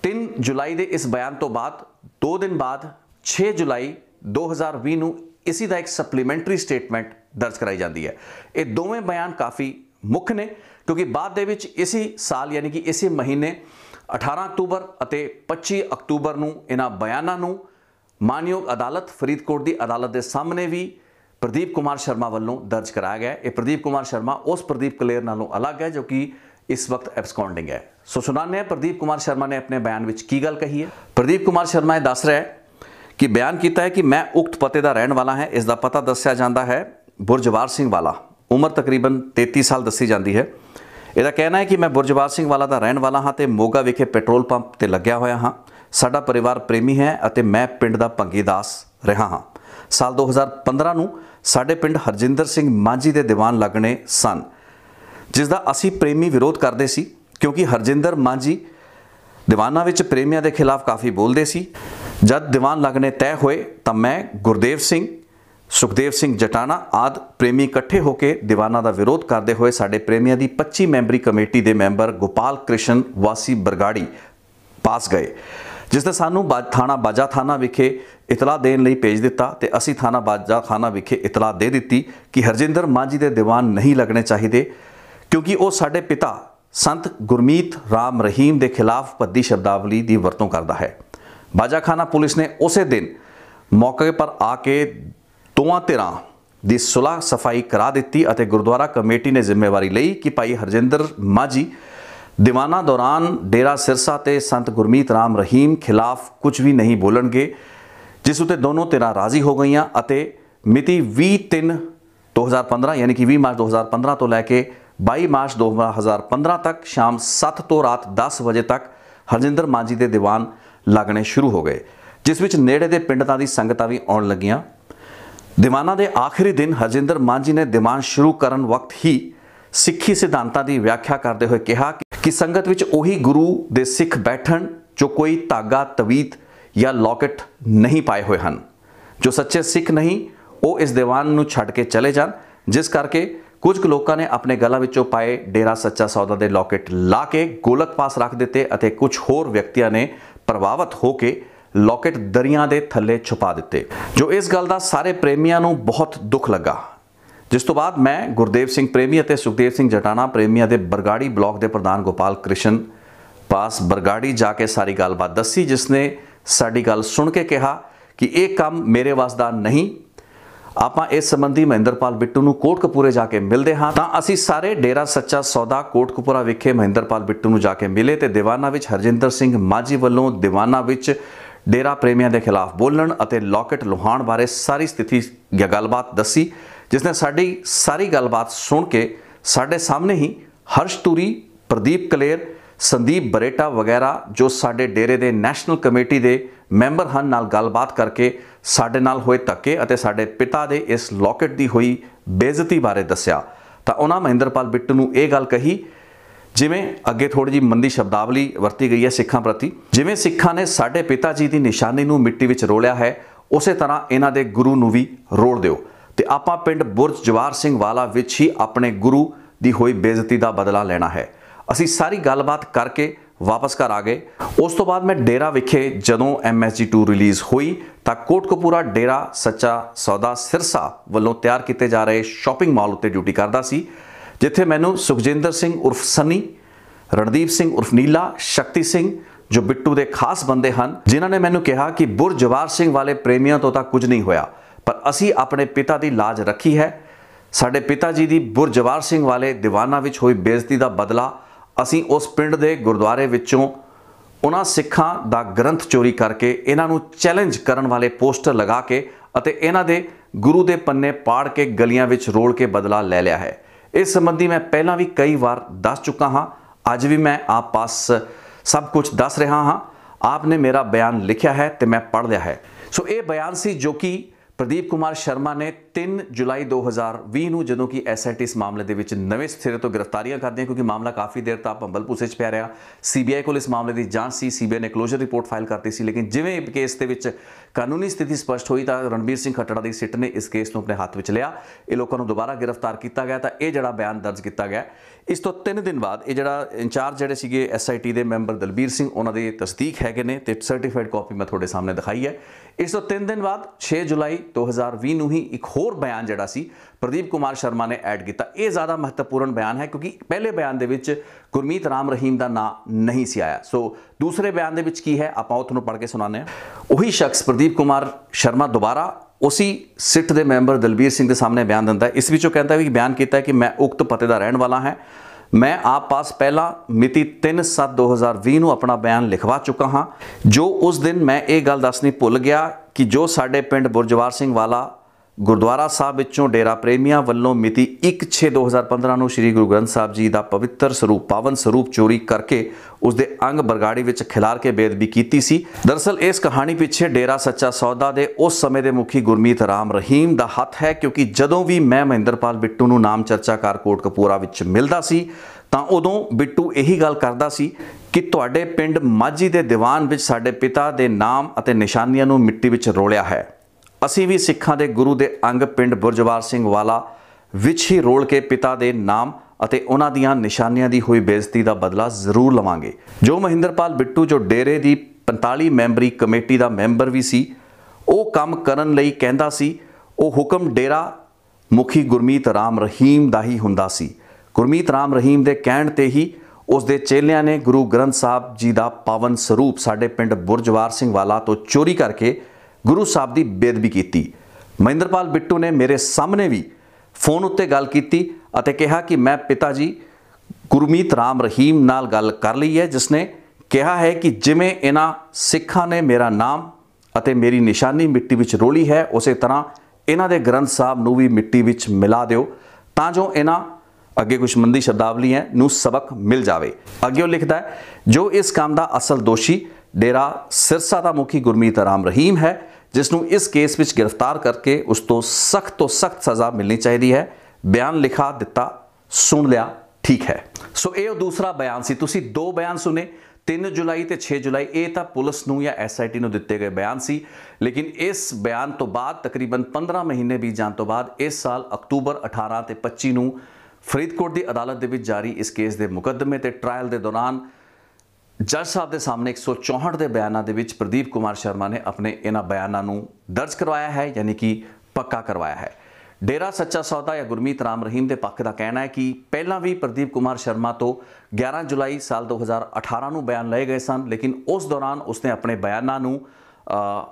3 ਜੁਲਾਈ ਦੇ ਇਸ ਬਿਆਨ ਤੋਂ ਬਾਅਦ 2 ਦਿਨ ਬਾਅਦ 6 ਜੁਲਾਈ 2020 ਨੂੰ ਇਸੇ ਦਾ ਇੱਕ ਸਪਲੀਮੈਂਟਰੀ ਸਟੇਟਮੈਂਟ ਦਰਜ ਕਰਾਈ ਜਾਂਦੀ ਹੈ ਇਹ ਦੋਵੇਂ ਬਿਆਨ ਕਾਫੀ ਮੁੱਖ ਨੇ ਕਿਉਂਕਿ ਬਾਅਦ ਦੇ ਵਿੱਚ ਇਸੇ ਸਾਲ ਯਾਨੀ ਕਿ ਇਸੇ ਮਹੀਨੇ 18 ਅਕਤੂਬਰ ਅਤੇ 25 ਅਕਤੂਬਰ ਨੂੰ ਇਹਨਾਂ ਬਿਆਨਾਂ ਨੂੰ ਮਾਨਯੋਗ ਅਦਾਲਤ ਫਰੀਦਕੋਟ ਦੀ ਅਦਾਲਤ ਦੇ ਸਾਹਮਣੇ ਵੀ ਪ੍ਰਦੀਪ ਕੁਮਾਰ ਸ਼ਰਮਾ ਵੱਲੋਂ ਦਰਜ ਕਰਾਇਆ ਗਿਆ ਇਹ ਪ੍ਰਦੀਪ ਕੁਮਾਰ ਸ਼ਰਮਾ ਉਸ ਪ੍ਰਦੀਪ ਕਲੇਰ ਨਾਲੋਂ ਅਲੱਗ ਹੈ ਜੋ ਕਿ ਇਸ ਵਕਤ ਐਬਸਕੌਂਡਿੰਗ ਹੈ ਸੋ ਸੁਣਾਨੇ ਹੈ ਪ੍ਰਦੀਪ ਕੁਮਾਰ ਸ਼ਰਮਾ ਨੇ ਆਪਣੇ ਬਿਆਨ ਵਿੱਚ ਕੀ ਗੱਲ ਕਹੀ ਹੈ ਪ੍ਰਦੀਪ ਕੁਮਾਰ ਸ਼ਰਮਾ ਇਹ ਦੱਸ ਰਿਹਾ ਹੈ ਕਿ ਬਿਆਨ ਕੀਤਾ ਹੈ ਕਿ ਮੈਂ ਉਕਤ ਪਤੇ ਦਾ ਰਹਿਣ ਵਾਲਾ ਹਾਂ ਇਸ ਦਾ ਪਤਾ ਦੱਸਿਆ ਜਾਂਦਾ ਹੈ ਬੁਰਜਵਾਰ ਸਿੰਘ ਵਾਲਾ ਉਮਰ ਤਕਰੀਬਨ 33 ਸਾਲ ਦੱਸੀ ਜਾਂਦੀ ਹੈ ਇਹਦਾ ਕਹਿਣਾ ਹੈ ਕਿ ਮੈਂ ਬੁਰਜਵਾਲ ਸਿੰਘ ਵਾਲਾ ਦਾ ਰਹਿਣ ਵਾਲਾ ਹਾਂ ਤੇ ਮੋਗਾ ਵਿਖੇ ਪੈਟਰੋਲ ਪੰਪ ਤੇ ਲੱਗਿਆ ਹੋਇਆ ਹਾਂ ਸਾਡਾ ਪਰਿਵਾਰ ਪ੍ਰੇਮੀ ਹੈ ਅਤੇ ਮੈਂ ਪਿੰਡ ਦਾ ਦਾਸ ਰਿਹਾ ਹਾਂ ਸਾਲ 2015 ਨੂੰ ਸਾਡੇ ਪਿੰਡ ਹਰਜਿੰਦਰ ਸਿੰਘ ਮਾਂਜੀ ਦੇ ਦੀਵਾਨ ਲੱਗਣੇ ਸਨ ਜਿਸ ਦਾ ਅਸੀਂ ਪ੍ਰੇਮੀ ਵਿਰੋਧ ਕਰਦੇ ਸੀ ਕਿਉਂਕਿ ਹਰਜਿੰਦਰ ਮਾਂਜੀ ਦੀਵਾਨਾਂ ਵਿੱਚ ਪ੍ਰੇਮੀਆਂ ਦੇ ਖਿਲਾਫ ਕਾਫੀ ਬੋਲਦੇ ਸੀ ਜਦ ਦੀਵਾਨ ਲੱਗਣੇ ਤੈਅ ਹੋਏ ਤਾਂ ਮੈਂ ਗੁਰਦੇਵ ਸਿੰਘ ਸੁਖਦੇਵ ਸਿੰਘ ਜਟਾਣਾ ਆਦ ਪ੍ਰੇਮੀ ਇਕੱਠੇ ਹੋ ਕੇ ਦੀਵਾਨਾ ਦਾ ਵਿਰੋਧ ਕਰਦੇ ਹੋਏ ਸਾਡੇ ਪ੍ਰੇਮੀਆਂ ਦੀ 25 ਮੈਂਬਰੀ ਕਮੇਟੀ ਦੇ ਮੈਂਬਰ ਗੋਪਾਲ ਕ੍ਰਿਸ਼ਨ ਵਾਸੀ ਬਰਗਾੜੀ ਪਾਸ ਗਏ ਜਿਸ ਨੇ ਸਾਨੂੰ ਥਾਣਾ ਬਾਜਾ ਥਾਣਾ ਵਿਖੇ ਇਤਲਾਹ ਦੇਣ ਲਈ ਭੇਜ ਦਿੱਤਾ ਤੇ ਅਸੀਂ ਥਾਣਾ ਬਾਜਾ ਥਾਣਾ ਵਿਖੇ ਇਤਲਾਹ ਦੇ ਦਿੱਤੀ ਕਿ ਹਰਜਿੰਦਰ ਮਾਂਜੀ ਦੇ ਦੀਵਾਨ ਨਹੀਂ ਲੱਗਣੇ ਚਾਹੀਦੇ ਕਿਉਂਕਿ ਉਹ ਸਾਡੇ ਪਿਤਾ ਸੰਤ ਗੁਰਮੀਤ ਰਾਮ ਰਹੀਮ ਦੇ ਖਿਲਾਫ ਪੱਦੀ ਸ਼ਬਦਾਵਲੀ ਦੀ ਵਰਤੋਂ ਕਰਦਾ ਹੈ ਬਾਜਾਖਾਨਾ ਪੁਲਿਸ ਨੇ ਉਸੇ ਦਿਨ ਮੌਕੇ ਪਰ ਆ ਕੇ ਦੋਵਾਂ ਧਿਰਾਂ ਦੀ ਸੁਲਾ ਸਫਾਈ ਕਰਾ ਦਿੱਤੀ ਅਤੇ ਗੁਰਦੁਆਰਾ ਕਮੇਟੀ ਨੇ ਜ਼ਿੰਮੇਵਾਰੀ ਲਈ ਕਿ ਭਾਈ ਹਰਜਿੰਦਰ ਮਾਜੀ ਦੀਵਾਨਾ ਦੌਰਾਨ ਡੇਰਾ ਸਿਰਸਾ ਤੇ ਸੰਤ ਗੁਰਮੀਤ ਰਾਮ ਰਹੀਮ ਖਿਲਾਫ ਕੁਝ ਵੀ ਨਹੀਂ ਬੋਲਣਗੇ ਜਿਸ ਉਤੇ ਦੋਨੋਂ ਧਿਰਾਂ ਰਾਜ਼ੀ ਹੋ ਗਈਆਂ ਅਤੇ ਮਿਤੀ 23 2015 ਯਾਨੀ ਕਿ 20 ਮਾਰਚ 2015 ਤੋਂ ਲੈ ਕੇ 22 ਮਾਰਚ 2015 ਤੱਕ ਸ਼ਾਮ 7 ਤੋਂ ਰਾਤ 10 ਵਜੇ ਤੱਕ ਹਰਜਿੰਦਰ ਮਾਜੀ ਦੇ ਦੀਵਾਨ ਲੱਗਣੇ ਸ਼ੁਰੂ ਹੋ ਗਏ ਜਿਸ ਵਿੱਚ ਨੇੜੇ ਦੇ ਪਿੰਡਾਂ ਦੀ ਸੰਗਤਾਂ ਵੀ ਆਉਣ ਲੱਗੀਆਂ ਦਿਮਾਨਾ ਦੇ ਆਖਰੀ ਦਿਨ ਹਰਜਿੰਦਰ ਮਾਨ ਜੀ ਨੇ ਦਿਮਾਨ ਸ਼ੁਰੂ ਕਰਨ ਵਕਤ ਹੀ ਸਿੱਖੀ ਸਿਧਾਂਤਾਂ ਦੀ ਵਿਆਖਿਆ ਕਰਦੇ ਹੋਏ ਕਿਹਾ ਕਿ ਸੰਗਤ ਵਿੱਚ ਉਹੀ ਗੁਰੂ ਦੇ ਸਿੱਖ ਬੈਠਣ ਜੋ ਕੋਈ ਧਾਗਾ ਤਵੀਤ ਜਾਂ ਲੌਕਟ ਨਹੀਂ ਪਾਏ ਹੋਏ ਹਨ ਜੋ ਸੱਚੇ ਸਿੱਖ ਨਹੀਂ ਉਹ ਇਸ ਦੀਵਾਨ ਨੂੰ ਛੱਡ ਕੇ ਚਲੇ ਜਾਣ ਜਿਸ ਕਰਕੇ ਕੁਝ ਲੋਕਾਂ ਨੇ ਆਪਣੇ ਗਲਾਂ ਵਿੱਚੋਂ ਪਾਏ ਡੇਰਾ ਸੱਚਾ ਸੌਦਾ ਦੇ ਲੌਕਟ ਲਾ ਕੇ ਗੋਲਕ ਪਾਸ ਰੱਖ ਦਿੱਤੇ ਅਤੇ ਕੁਝ ਹੋਰ ਵਿਅਕਤੀਆਂ ਨੇ ਪ੍ਰਭਾਵਿਤ ਹੋ ਕੇ ਲੌਕੇਟ ਦਰਿਆਂ ਦੇ ਥੱਲੇ ਛੁਪਾ ਦਿੱਤੇ ਜੋ ਇਸ ਗੱਲ ਦਾ ਸਾਰੇ ਪ੍ਰੇਮੀਆਂ ਨੂੰ ਬਹੁਤ ਦੁੱਖ ਲੱਗਾ ਜਿਸ ਤੋਂ ਬਾਅਦ ਮੈਂ ਗੁਰਦੇਵ ਸਿੰਘ ਪ੍ਰੇਮੀ ਅਤੇ ਸੁਖਦੇਵ ਸਿੰਘ ਜਟਾਣਾ ਪ੍ਰੇਮੀਆਂ ਦੇ ਬਰਗਾੜੀ ਬਲਾਕ ਦੇ ਪ੍ਰਧਾਨ ਗੋਪਾਲ ਕ੍ਰਿਸ਼ਨ ਪਾਸ ਬਰਗਾੜੀ ਜਾ ਕੇ ਸਾਰੀ ਗੱਲਬਾਤ ਦੱਸੀ ਜਿਸ ਨੇ ਸਾਡੀ ਗੱਲ ਸੁਣ ਕੇ ਕਿਹਾ ਕਿ ਇਹ ਕੰਮ ਮੇਰੇ ਵਾਸਤਾ ਦਾ ਨਹੀਂ ਆਪਾਂ ਇਸ ਸੰਬੰਧੀ ਮਹਿੰਦਰਪਾਲ ਬਿੱਟੂ ਨੂੰ ਕੋਟਕਪੂਰੇ ਜਾ ਕੇ ਮਿਲਦੇ ਹਾਂ ਤਾਂ ਅਸੀਂ ਸਾਰੇ ਡੇਰਾ ਸੱਚਾ ਸੌਦਾ ਕੋਟਕਪੂਰਾ ਵਿਖੇ ਮਹਿੰਦਰਪਾਲ ਬਿੱਟੂ ਨੂੰ ਜਾ ਕੇ ਮਿਲੇ ਤੇ ਦੀਵਾਨਾ ਵਿੱਚ ਹਰਜਿੰਦਰ ਸਿੰਘ ਮਾਜੀ ਵੱਲੋਂ ਦੀਵਾਨਾ ਵਿੱਚ ਡੇਰਾ ਪ੍ਰੇਮੀਆਂ ਦੇ ਖਿਲਾਫ ਬੋਲਣ ਅਤੇ ਲੌਕਟ ਲੋਹਾਣ ਬਾਰੇ ਸਾਰੀ ਸਥਿਤੀ ਜਾਂ ਗੱਲਬਾਤ ਦੱਸੀ ਜਿਸ ਨੇ ਸਾਡੀ ਸਾਰੀ ਗੱਲਬਾਤ ਸੁਣ ਕੇ ਸਾਡੇ ਸਾਹਮਣੇ ਹੀ ਹਰਸ਼ ਤੂਰੀ ਪ੍ਰਦੀਪ ਕਲੇਰ ਸੰਦੀਪ ਬਰੇਟਾ ਵਗੈਰਾ ਜੋ ਸਾਡੇ ਡੇਰੇ ਦੇ ਨੈਸ਼ਨਲ ਕਮੇਟੀ ਦੇ ਮੈਂਬਰ ਹਨ ਨਾਲ ਗੱਲਬਾਤ ਕਰਕੇ ਸਾਡੇ ਨਾਲ ਹੋਏ ਧੱਕੇ ਅਤੇ ਸਾਡੇ ਪਿਤਾ ਦੇ ਇਸ ਲੌਕਟ ਦੀ ਹੋਈ ਬੇਇੱਜ਼ਤੀ ਬਾਰੇ ਦੱਸਿਆ ਤਾਂ ਉਹਨਾਂ ਮਹਿੰਦਰਪਾਲ ਬਿੱਟੂ ਨੂੰ ਇਹ ਗੱਲ ਕਹੀ ਜਿਵੇਂ ਅੱਗੇ ਥੋੜੀ ਜੀ ਮੰਦੀ ਸ਼ਬਦਾਵਲੀ ਵਰਤੀ ਗਈ ਹੈ ਸਿੱਖਾਂ ਪ੍ਰਤੀ ਜਿਵੇਂ ਸਿੱਖਾਂ ਨੇ ਸਾਡੇ ਪਿਤਾ ਜੀ ਦੀ ਨਿਸ਼ਾਨੀ ਨੂੰ ਮਿੱਟੀ ਵਿੱਚ ਰੋਲਿਆ ਹੈ ਉਸੇ ਤਰ੍ਹਾਂ ਇਹਨਾਂ ਦੇ ਗੁਰੂ ਨੂੰ ਵੀ ਰੋੜ ਦਿਓ ਤੇ ਆਪਾਂ ਪਿੰਡ ਬੁਰਜ ਜਵਾਰ ਸਿੰਘ ਵਾਲਾ ਵਿੱਚ ਹੀ ਆਪਣੇ ਗੁਰੂ ਦੀ ਹੋਈ ਬੇਇੱਜ਼ਤੀ ਦਾ ਬਦਲਾ ਲੈਣਾ ਹੈ ਅਸੀਂ ਸਾਰੀ ਗੱਲਬਾਤ ਕਰਕੇ ਵਾਪਸ ਘਰ ਆ ਗਏ ਉਸ ਤੋਂ ਬਾਅਦ ਮੈਂ ਡੇਰਾ ਵਿਖੇ ਜਦੋਂ MSG2 ਰਿਲੀਜ਼ ਹੋਈ ਤਾਂ ਕੋਟਕਪੂਰਾ ਡੇਰਾ ਸੱਚਾ ਸੌਦਾ ਸਿਰਸਾ ਵੱਲੋਂ ਤਿਆਰ ਕੀਤੇ ਜਾ ਰਹੇ ਸ਼ਾਪਿੰਗ ਮਾਲ ਉੱਤੇ ਡਿਊਟੀ ਕਰਦਾ ਸੀ ਜਿੱਥੇ ਮੈਨੂੰ ਸੁਖਜਿੰਦਰ ਸਿੰਘ ਉਰਫ ਸਨੀ ਰਣਦੀਪ ਸਿੰਘ ਉਰਫ ਨੀਲਾ ਸ਼ਕਤੀ ਸਿੰਘ ਜੋ ਬਿੱਟੂ ਦੇ ਖਾਸ ਬੰਦੇ ਹਨ ਜਿਨ੍ਹਾਂ ਨੇ ਮੈਨੂੰ ਕਿਹਾ ਕਿ ਬੁਰਜਵਾਰ ਸਿੰਘ ਵਾਲੇ ਪ੍ਰੇਮੀਆਂ ਤੋਂ ਤਾਂ ਕੁਝ ਨਹੀਂ ਹੋਇਆ ਪਰ ਅਸੀਂ ਆਪਣੇ ਪਿਤਾ ਦੀ ਲਾਜ ਰੱਖੀ ਹੈ ਸਾਡੇ ਪਿਤਾ ਜੀ ਦੀ ਬੁਰਜਵਾਰ ਸਿੰਘ ਵਾਲੇ ਦੀਵਾਨਾ ਵਿੱਚ ਹੋਈ ਬੇਇੱਜ਼ਤੀ ਦਾ ਬਦਲਾ ਅਸੀਂ ਉਸ ਪਿੰਡ ਦੇ ਗੁਰਦੁਆਰੇ ਵਿੱਚੋਂ ਉਹਨਾਂ ਸਿੱਖਾਂ ਦਾ ਗ੍ਰੰਥ ਚੋਰੀ ਕਰਕੇ ਇਹਨਾਂ ਨੂੰ ਚੈਲੰਜ ਕਰਨ ਵਾਲੇ ਪੋਸਟਰ ਲਗਾ ਕੇ ਅਤੇ ਇਹਨਾਂ ਦੇ ਗੁਰੂ ਦੇ ਪੰਨੇ ਪਾੜ ਕੇ ਗਲੀਆਂ ਵਿੱਚ ਰੋਲ ਕੇ ਬਦਲਾ ਲੈ ਲਿਆ ਹੈ ਇਸ ਸੰਬੰਧੀ ਮੈਂ ਪਹਿਲਾਂ ਵੀ ਕਈ ਵਾਰ ਦੱਸ ਚੁੱਕਾ ਹਾਂ ਅੱਜ ਵੀ ਮੈਂ ਆਪ ਪਾਸ ਸਭ ਕੁਝ ਦੱਸ ਰਿਹਾ ਹਾਂ ਆਪਨੇ ਮੇਰਾ ਬਿਆਨ ਲਿਖਿਆ ਹੈ ਤੇ ਮੈਂ ਪੜ੍ਹ ਲਿਆ ਹੈ ਸੋ ਇਹ ਬਿਆਨ ਸੀ ਜੋ ਕਿ ਪ੍ਰਦੀਪ ਕੁਮਾਰ ਸ਼ਰਮਾ ਨੇ 3 ਜੁਲਾਈ 2020 ਨੂੰ ਜਦੋਂ ਕਿ ਐਸਆਈਟੀ ਇਸ ਮਾਮਲੇ ਦੇ ਵਿੱਚ ਨਵੇਂ ਸਥਿਰੇ ਤੋਂ ਗ੍ਰਿਫਤਾਰੀਆਂ ਕਰਦੀਆਂ ਕਿਉਂਕਿ ਮਾਮਲਾ ਕਾਫੀ ਦੇਰ ਤੱਕ ਭੰਬਲ ਪੂਸੇ 'ਚ ਪਿਆ ਰਿਹਾ ਸੀਬੀਆਈ ਕੋਲ ਇਸ ਮਾਮਲੇ ਦੀ ਜਾਂਚ ਸੀ ਸੀਬੀਆਈ ਨੇ ਕਲੋਜ਼ਰ ਰਿਪੋਰਟ ਫਾਈਲ ਕਰਤੀ ਸੀ ਲੇਕਿਨ ਜਿਵੇਂ ਕੇਸ ਦੇ ਵਿੱਚ ਕਾਨੂੰਨੀ ਸਥਿਤੀ ਸਪਸ਼ਟ ਹੋਈ ਤਾਂ ਰਣਬੀਰ ਸਿੰਘ ਖੱਟੜਾ ਦੀ ਸਿੱਟ ਨੇ ਇਸ ਕੇਸ ਨੂੰ ਆਪਣੇ ਹੱਥ ਵਿੱਚ ਲਿਆ ਇਹ ਲੋਕਾਂ ਨੂੰ ਦੁਬਾਰਾ ਗ੍ਰਿਫਤਾਰ ਕੀਤਾ ਗਿਆ ਤਾਂ ਇਹ ਜਿਹੜਾ ਬਿਆਨ ਦਰਜ ਕੀਤਾ ਗਿਆ ਇਸ ਤੋਂ 3 ਦਿਨ ਬਾਅਦ ਇਹ ਜਿਹੜਾ ਇੰਚਾਰਜ ਜਿਹੜੇ ਸੀਗੇ ਐਸਆਈਟੀ ਦੇ ਮੈਂਬਰ ਦਲਬੀਰ ਸਿੰਘ ਉਹਨਾਂ ਦੀ ਤਸਦੀਕ ਹੈਗੇ ਨੇ ਤੇ ਸਰਟੀਫਾਈਡ ਕਾਪੀ ਮੈਂ ਤੁਹਾਡੇ ਸਾਹਮਣੇ ਦਿਖਾਈ ਹੈ ਇਸ ਤੋਂ 3 ਦਿਨ ਬਾਅਦ 6 ਜੁਲਾਈ 2020 ਨੂੰ ਹੀ ਇੱਕ ਹੋਰ ਬਿਆਨ ਜਿਹੜਾ ਸੀ ਪ੍ਰਦੀਪ ਕੁਮਾਰ ਸ਼ਰਮਾ ਨੇ ਐਡ ਕੀਤਾ ਇਹ ਜ਼ਿਆਦਾ ਮਹੱਤਵਪੂਰਨ ਬਿਆਨ ਹੈ ਕਿਉਂਕਿ ਪਹਿਲੇ ਬਿਆਨ ਦੇ ਵਿੱਚ ਗੁਰਮੀਤ ਰਾਮ ਰਹੀਮ ਦਾ ਨਾਮ ਨਹੀਂ ਸੀ ਆਇਆ ਸੋ ਦੂਸਰੇ ਬਿਆਨ ਦੇ ਵਿੱਚ ਕੀ ਹੈ ਆਪਾਂ ਉਹ ਤੁਹਾਨੂੰ ਪੜ੍ਹ ਕੇ ਸੁਣਾਉਂਦੇ ਹਾਂ ਉਹੀ ਸ਼ਖਸ ਪ੍ਰਦੀਪ ਕੁਮਾਰ ਸ਼ਰਮਾ ਦੁਬਾਰਾ ਉਸੀ ਸਿੱਟ ਦੇ ਮੈਂਬਰ ਦਲਬੀਰ ਸਿੰਘ ਦੇ ਸਾਹਮਣੇ ਬਿਆਨ ਦਿੰਦਾ ਇਸ ਵਿੱਚੋਂ ਕਹਿੰਦਾ ਵੀ ਬਿਆਨ ਕੀਤਾ ਕਿ ਮੈਂ ਉਕਤ ਪਤੇ ਦਾ ਰਹਿਣ ਵਾਲਾ ਹਾਂ ਮੈਂ ਆਪ ਪਾਸ ਪਹਿਲਾਂ ਮਿਤੀ 3/7/2020 ਨੂੰ ਆਪਣਾ ਬਿਆਨ ਲਿਖਵਾ ਚੁੱਕਾ ਹਾਂ ਜੋ ਉਸ ਦਿਨ ਮੈਂ ਇਹ ਗੱਲ ਦੱਸਣੀ ਭੁੱਲ ਗਿਆ ਕਿ ਜੋ ਸਾਡੇ ਪਿੰਡ ਬੁਰਜਵਾਰ ਸਿੰਘ ਵਾਲਾ ਗੁਰਦੁਆਰਾ ਸਾਹਿਬ ਵਿੱਚੋਂ ਡੇਰਾ ਪ੍ਰੇਮੀਆਂ ਵੱਲੋਂ ਮਿਤੀ 1/6/2015 ਨੂੰ ਸ੍ਰੀ ਗੁਰੂ ਗ੍ਰੰਥ ਸਾਹਿਬ ਜੀ ਦਾ ਪਵਿੱਤਰ ਸਰੂਪ ਪਾਵਨ ਸਰੂਪ ਚੋਰੀ ਕਰਕੇ ਉਸ ਦੇ ਅੰਗ ਬਰਗਾੜੀ ਵਿੱਚ ਖਿਲਾਰ ਕੇ ਬੇਦਬੀ ਕੀਤੀ ਸੀ ਦਰਸਲ ਇਸ ਕਹਾਣੀ ਪਿੱਛੇ ਡੇਰਾ ਸੱਚਾ ਸੌਦਾ ਦੇ ਉਸ ਸਮੇਂ ਦੇ ਮੁਖੀ ਗੁਰਮੀਤ ਰਾਮ ਰਹੀਮ ਦਾ ਹੱਥ ਹੈ ਕਿਉਂਕਿ ਜਦੋਂ ਵੀ ਮੈਂ ਮਹਿੰਦਰਪਾਲ ਬਿੱਟੂ ਨੂੰ ਨਾਮ ਚਰਚਾ ਕੋਟ ਕਪੂਰਾ ਵਿੱਚ ਮਿਲਦਾ ਸੀ ਤਾਂ ਉਦੋਂ ਬਿੱਟੂ ਇਹੀ ਗੱਲ ਕਰਦਾ ਸੀ ਕਿ ਤੁਹਾਡੇ ਪਿੰਡ ਮਾਝੀ ਦੇ ਦੀਵਾਨ ਵਿੱਚ ਸਾਡੇ ਪਿਤਾ ਦੇ ਨਾਮ ਅਤੇ ਨਿਸ਼ਾਨੀਆਂ ਨੂੰ ਮਿੱਟੀ ਵਿੱਚ ਰੋਲਿਆ ਹੈ ਅਸੀਂ ਵੀ ਸਿੱਖਾਂ ਦੇ ਗੁਰੂ ਦੇ ਅੰਗ ਪਿੰਡ ਬੁਰਜਵਾਰ ਸਿੰਘ ਵਾਲਾ ਵਿੱਚ ਹੀ ਰੋਲ ਕੇ ਪਿਤਾ ਦੇ ਨਾਮ ਅਤੇ ਉਹਨਾਂ ਦੀਆਂ ਨਿਸ਼ਾਨੀਆਂ ਦੀ ਹੋਈ ਬੇਇੱਜ਼ਤੀ ਦਾ ਬਦਲਾ ਜ਼ਰੂਰ ਲਵਾਂਗੇ ਜੋ ਮਹਿੰਦਰਪਾਲ ਬਿੱਟੂ ਜੋ ਡੇਰੇ ਦੀ 45 ਮੈਂਬਰੀ ਕਮੇਟੀ ਦਾ ਮੈਂਬਰ ਵੀ ਸੀ ਉਹ ਕੰਮ ਕਰਨ ਲਈ ਕਹਿੰਦਾ ਸੀ ਉਹ ਹੁਕਮ ਡੇਰਾ ਮੁਖੀ ਗੁਰਮੀਤ ਰਾਮ ਰਹੀਮ ਦਾ ਹੀ ਹੁੰਦਾ ਸੀ ਗੁਰਮੀਤ ਰਾਮ ਰਹੀਮ ਦੇ ਕਹਿਣ ਤੇ ਹੀ ਉਸ ਦੇ ਚੇਲਿਆਂ ਨੇ ਗੁਰੂ ਗ੍ਰੰਥ ਸਾਹਿਬ ਜੀ ਦਾ ਪਾਵਨ ਸਰੂਪ ਸਾਡੇ ਪਿੰਡ ਬੁਰਜਵਾਰ ਸਿੰਘ ਵਾਲਾ ਤੋਂ ਚੋਰੀ ਕਰਕੇ ਗੁਰੂ ਸਾਹਿਬ ਦੀ ਬੇਦਬੀ ਕੀਤੀ ਮਹਿੰਦਰਪਾਲ ਬਿੱਟੂ ਨੇ ਮੇਰੇ ਸਾਹਮਣੇ ਵੀ ਫੋਨ ਉੱਤੇ ਗੱਲ ਕੀਤੀ ਅਤੇ ਕਿਹਾ ਕਿ ਮੈਂ ਪਿਤਾ ਜੀ ਗੁਰਮੀਤ ਰਾਮ ਰਹੀਮ ਨਾਲ ਗੱਲ ਕਰ ਲਈ ਹੈ ਜਿਸ ਨੇ ਕਿਹਾ ਹੈ ਕਿ ਜਿਵੇਂ ਇਹਨਾਂ ਸਿੱਖਾਂ ਨੇ ਮੇਰਾ ਨਾਮ ਅਤੇ ਮੇਰੀ ਨਿਸ਼ਾਨੀ ਮਿੱਟੀ ਵਿੱਚ ਰੋਲੀ ਹੈ ਉਸੇ ਤਰ੍ਹਾਂ ਇਹਨਾਂ ਦੇ ਗ੍ਰੰਥ ਸਾਹਿਬ ਨੂੰ ਵੀ ਮਿੱਟੀ ਵਿੱਚ ਮਿਲਾ ਦਿਓ ਤਾਂ ਜੋ ਇਹਨਾਂ ਅੱਗੇ ਕੁਝ ਮੰਦੀ ਸ਼ਬਦਾਵਲੀ ਹੈ ਨੂੰ ਸਬਕ ਮਿਲ ਜਾਵੇ ਅੱਗੇ ਉਹ ਲਿਖਦਾ ਹੈ ਜੋ ਇਸ ਕੰਮ ਦਾ ਅਸਲ ਦੋਸ਼ੀ ਡੇਰਾ ਸਿਰਸਾ ਦਾ ਮੁਖੀ ਗੁਰਮੀਤ ਆਰਾਮ ਰਹੀਮ ਹੈ ਜਿਸ ਨੂੰ ਇਸ ਕੇਸ ਵਿੱਚ ਗ੍ਰਿਫਤਾਰ ਕਰਕੇ ਉਸ ਤੋਂ ਸਖਤ ਤੋਂ ਸਖਤ ਸਜ਼ਾ ਮਿਲਣੀ ਚਾਹੀਦੀ ਹੈ ਬਿਆਨ ਲਿਖਾ ਦਿੱਤਾ ਸੁਣ ਲਿਆ ਠੀਕ ਹੈ ਸੋ ਇਹ ਉਹ ਦੂਸਰਾ ਬਿਆਨ ਸੀ ਤੁਸੀਂ ਦੋ ਬਿਆਨ ਸੁਨੇ 3 ਜੁਲਾਈ ਤੇ 6 ਜੁਲਾਈ ਇਹ ਤਾਂ ਪੁਲਿਸ ਨੂੰ ਜਾਂ ਐਸਆਈਟੀ ਨੂੰ ਦਿੱਤੇ ਗਏ ਬਿਆਨ ਸੀ ਲੇਕਿਨ ਇਸ ਬਿਆਨ ਤੋਂ ਬਾਅਦ ਤਕਰੀਬਨ 15 ਮਹੀਨੇ ਬੀਤ ਜਾਣ ਤੋਂ ਬਾਅਦ ਇਸ ਸਾਲ ਅਕਤੂਬਰ 18 ਤੇ 25 ਨੂੰ ਫਰੀਦਕੋਟ ਦੀ ਅਦਾਲਤ ਦੇ ਵਿੱਚ ਜਾਰੀ ਇਸ ਕੇਸ ਦੇ ਮੁਕੱਦਮੇ ਤੇ ਟ੍ਰਾਇਲ ਦੇ ਦੌਰਾਨ ਜੱਜ ਸਾਹਿਬ ਦੇ ਸਾਹਮਣੇ 164 ਦੇ ਬਿਆਨਾਂ ਦੇ ਵਿੱਚ ਪ੍ਰਦੀਪ ਕੁਮਾਰ ਸ਼ਰਮਾ ਨੇ ਆਪਣੇ ਇਹਨਾਂ ਬਿਆਨਾਂ ਨੂੰ ਦਰਜ ਕਰਵਾਇਆ ਹੈ ਯਾਨੀ ਕਿ ਪੱਕਾ ਕਰਵਾਇਆ ਹੈ ਡੇਰਾ ਸੱਚਾ ਸੌਦਾ ਜਾਂ ਗੁਰਮੀਤ ਰਾਮ ਰਹੀਮ ਦੇ ਪੱਖ ਦਾ ਕਹਿਣਾ ਹੈ ਕਿ ਪਹਿਲਾਂ ਵੀ ਪ੍ਰਦੀਪ ਕੁਮਾਰ ਸ਼ਰਮਾ ਤੋਂ 11 ਜੁਲਾਈ ਸਾਲ 2018 ਨੂੰ ਬਿਆਨ ਲਏ ਗਏ ਸਨ ਲੇਕਿਨ ਉਸ ਦੌਰਾਨ ਉਸਨੇ ਆਪਣੇ ਬਿਆਨਾਂ ਨੂੰ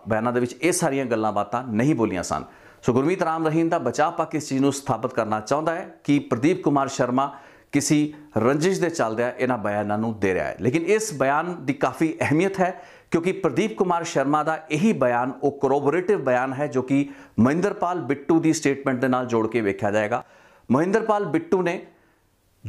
ਬਿਆਨਾਂ ਦੇ ਵਿੱਚ ਇਹ ਸਾਰੀਆਂ ਗੱਲਾਂ ਬਾਤਾਂ ਨਹੀਂ ਬੋਲੀਆਂ ਸਨ ਸੋ ਗੁਰਮੀਤ ਰਾਮ ਰਹੀਮ ਦਾ ਬਚਾਅ ਪੱਖ ਇਸ ਚੀਜ਼ ਨੂੰ ਸਥਾਪਿਤ ਕਰਨਾ ਚਾਹੁੰਦਾ ਹੈ ਕਿ ਪ੍ਰਦੀਪ ਕੁਮਾਰ ਸ਼ਰਮਾ ਕਿਸੇ ਰੰਜਿਸ਼ ਦੇ ਚੱਲਦਿਆਂ ਇਹਨਾਂ ਬਿਆਨਾਂ ਨੂੰ ਦੇ ਰਿਹਾ ਹੈ ਲੇਕਿਨ ਇਸ ਬਿਆਨ ਦੀ ਕਾਫੀ ਅਹਿਮੀਅਤ ਹੈ ਕਿਉਂਕਿ ਪ੍ਰਦੀਪ ਕੁਮਾਰ ਸ਼ਰਮਾ ਦਾ ਇਹੀ ਬਿਆਨ ਉਹ ਕੋਰੋਬੋਰੇਟਿਵ ਬਿਆਨ ਹੈ ਜੋ ਕਿ ਮਹਿੰਦਰਪਾਲ ਬਿੱਟੂ ਦੀ ਸਟੇਟਮੈਂਟ ਦੇ ਨਾਲ ਜੋੜ ਕੇ ਵੇਖਿਆ ਜਾਏਗਾ ਮਹਿੰਦਰਪਾਲ ਬਿੱਟੂ ਨੇ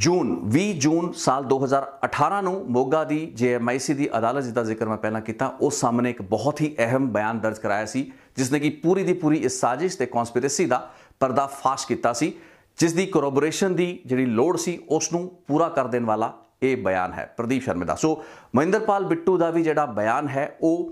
ਜੂਨ 20 ਜੂਨ ਸਾਲ 2018 ਨੂੰ ਮੋਗਾ ਦੀ ਜੀਐਮਆਈਸੀ ਦੀ ਅਦਾਲਤ ਜਿੱਦਾ ਜ਼ਿਕਰ ਮੈਂ ਪਹਿਲਾਂ ਕੀਤਾ ਉਸ ਸਾਹਮਣੇ ਇੱਕ ਬਹੁਤ ਹੀ ਅਹਿਮ ਬਿਆਨ ਦਰਜ ਕਰਾਇਆ ਸੀ ਜਿਸ ਨੇ ਕਿ ਪੂਰੀ ਦੀ ਪੂਰੀ ਇਸ ਸਾਜ਼ਿਸ਼ ਤੇ ਕਨਸਪੀਰੇਸੀ ਦਾ ਪਰਦਾ ਫਾਸ਼ ਕੀਤਾ ਸੀ ਜਿਸ ਦੀ ਕੋਰੋਬੋਰੇਸ਼ਨ ਦੀ ਜਿਹੜੀ ਲੋੜ ਸੀ ਉਸ ਨੂੰ ਪੂਰਾ ਕਰ ਦੇਣ ਵਾਲਾ ਇਹ ਬਿਆਨ ਹੈ ਪ੍ਰਦੀਪ ਸ਼ਰਮੇ ਦਾ ਸੋ ਮਹਿੰਦਰਪਾਲ ਬਿੱਟੂ ਦਾ ਵੀ ਜਿਹੜਾ ਬਿਆਨ ਹੈ ਉਹ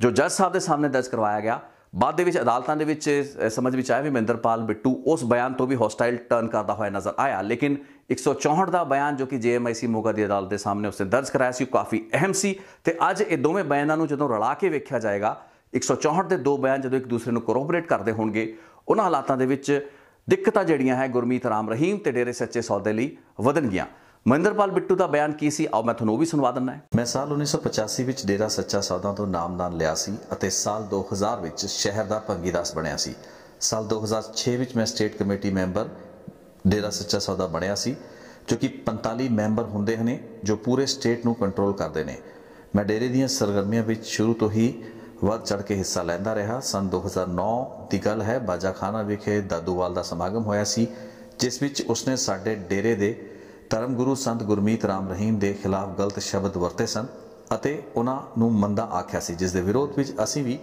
ਜੋ ਜੱਜ ਸਾਹਿਬ ਦੇ ਸਾਹਮਣੇ ਦਰਜ ਕਰਵਾਇਆ ਗਿਆ ਬਾਅਦ ਦੇ ਵਿੱਚ ਅਦਾਲਤਾਂ ਦੇ ਵਿੱਚ ਸਮਝ ਵਿੱਚ ਆਇਆ ਵੀ ਮਹਿੰਦਰਪਾਲ ਬਿੱਟੂ ਉਸ ਬਿਆਨ ਤੋਂ ਵੀ ਹੌਸਟਾਈਲ ਟਰਨ ਕਰਦਾ ਹੋਇਆ ਨਜ਼ਰ ਆਇਆ ਲੇਕਿਨ 164 ਦਾ ਬਿਆਨ ਜੋ ਕਿ ਜੀਐਮਆਈਸੀ ਮੋਗਾ ਦੀ ਅਦਾਲਤ ਦੇ ਸਾਹਮਣੇ ਉਸਨੇ ਦਰਜ ਕਰਾਇਆ ਸੀ ਕਾਫੀ ਅਹਿਮ ਸੀ ਤੇ ਅੱਜ ਇਹ ਦੋਵੇਂ ਬਿਆਨਾਂ ਨੂੰ ਜਦੋਂ ਰਲਾ ਕੇ ਵੇਖਿਆ ਜਾਏਗਾ 164 ਦੇ ਦੋ ਬਿਆਨ ਜਦੋਂ ਇੱਕ ਦੂਸਰੇ ਨੂੰ ਕੋਰੋਬੋਰੇਟ ਕਰਦੇ ਹੋਣਗੇ ਉਹਨਾਂ ਹਾਲਾਤਾਂ ਦੇ ਵਿੱਚ ਦਿੱਕਤਾਂ ਜਿਹੜੀਆਂ ਹੈ ਗੁਰਮੀਤ ਰਾਮ ਰਹੀਮ ਤੇ ਡੇਰੇ ਸੱਚੇ ਸੌਦੇ ਲਈ ਗਿਆ ਮਹਿੰਦਰਪਾਲ ਬਿੱਟੂ ਦਾ ਬਿਆਨ ਕੀ ਸੀ ਆਓ ਮੈਂ ਤੁਹਾਨੂੰ ਵੀ ਸੁਣਵਾ ਦਿੰਦਾ ਮੈਂ ਸਾਲ 1985 ਵਿੱਚ ਡੇਰਾ ਸੱਚਾ ਸੌਦਾ ਤੋਂ ਨਾਮਦਾਨ ਲਿਆ ਸੀ ਅਤੇ ਸਾਲ 2000 ਵਿੱਚ ਸ਼ਹਿਰ ਦਾ ਦਾਸ ਬਣਿਆ ਸੀ ਸਾਲ 2006 ਵਿੱਚ ਮੈਂ ਸਟੇਟ ਕਮੇਟੀ ਮੈਂਬਰ ਡੇਰਾ ਸੱਚਾ ਸੌਦਾ ਬਣਿਆ ਸੀ ਜੋ ਕਿ 45 ਮੈਂਬਰ ਹੁੰਦੇ ਹਨ ਜੋ ਪੂਰੇ ਸਟੇਟ ਨੂੰ ਕੰਟਰੋਲ ਕਰਦੇ ਨੇ ਮੈਂ ਡੇਰੇ ਦੀਆਂ ਸਰਗਰਮੀਆਂ ਵਿੱਚ ਸ਼ੁਰੂ ਤੋਂ ਹੀ ਵੱਧ ਚੜ ਕੇ ਹਿੱਸਾ ਲੈਂਦਾ ਰਿਹਾ ਸਨ 2009 ਦੀ ਗੱਲ ਹੈ ਬਾਜਾਖਾਨਾ ਵਿਖੇ ਦਾਦੂਵਾਲ ਦਾ ਸਮਾਗਮ ਹੋਇਆ ਸੀ ਜਿਸ ਵਿੱਚ ਉਸਨੇ ਸਾਡੇ ਡੇਰੇ ਦੇ ਧਰਮ ਗੁਰੂ ਸੰਤ ਗੁਰਮੀਤ ਰਾਮ ਰਹੀਮ ਦੇ ਖਿਲਾਫ ਗਲਤ ਸ਼ਬਦ ਵਰਤੇ ਸਨ ਅਤੇ ਉਹਨਾਂ ਨੂੰ ਮੰਦਾ ਆਖਿਆ ਸੀ ਜਿਸ ਦੇ ਵਿਰੋਧ ਵਿੱਚ ਅਸੀਂ ਵੀ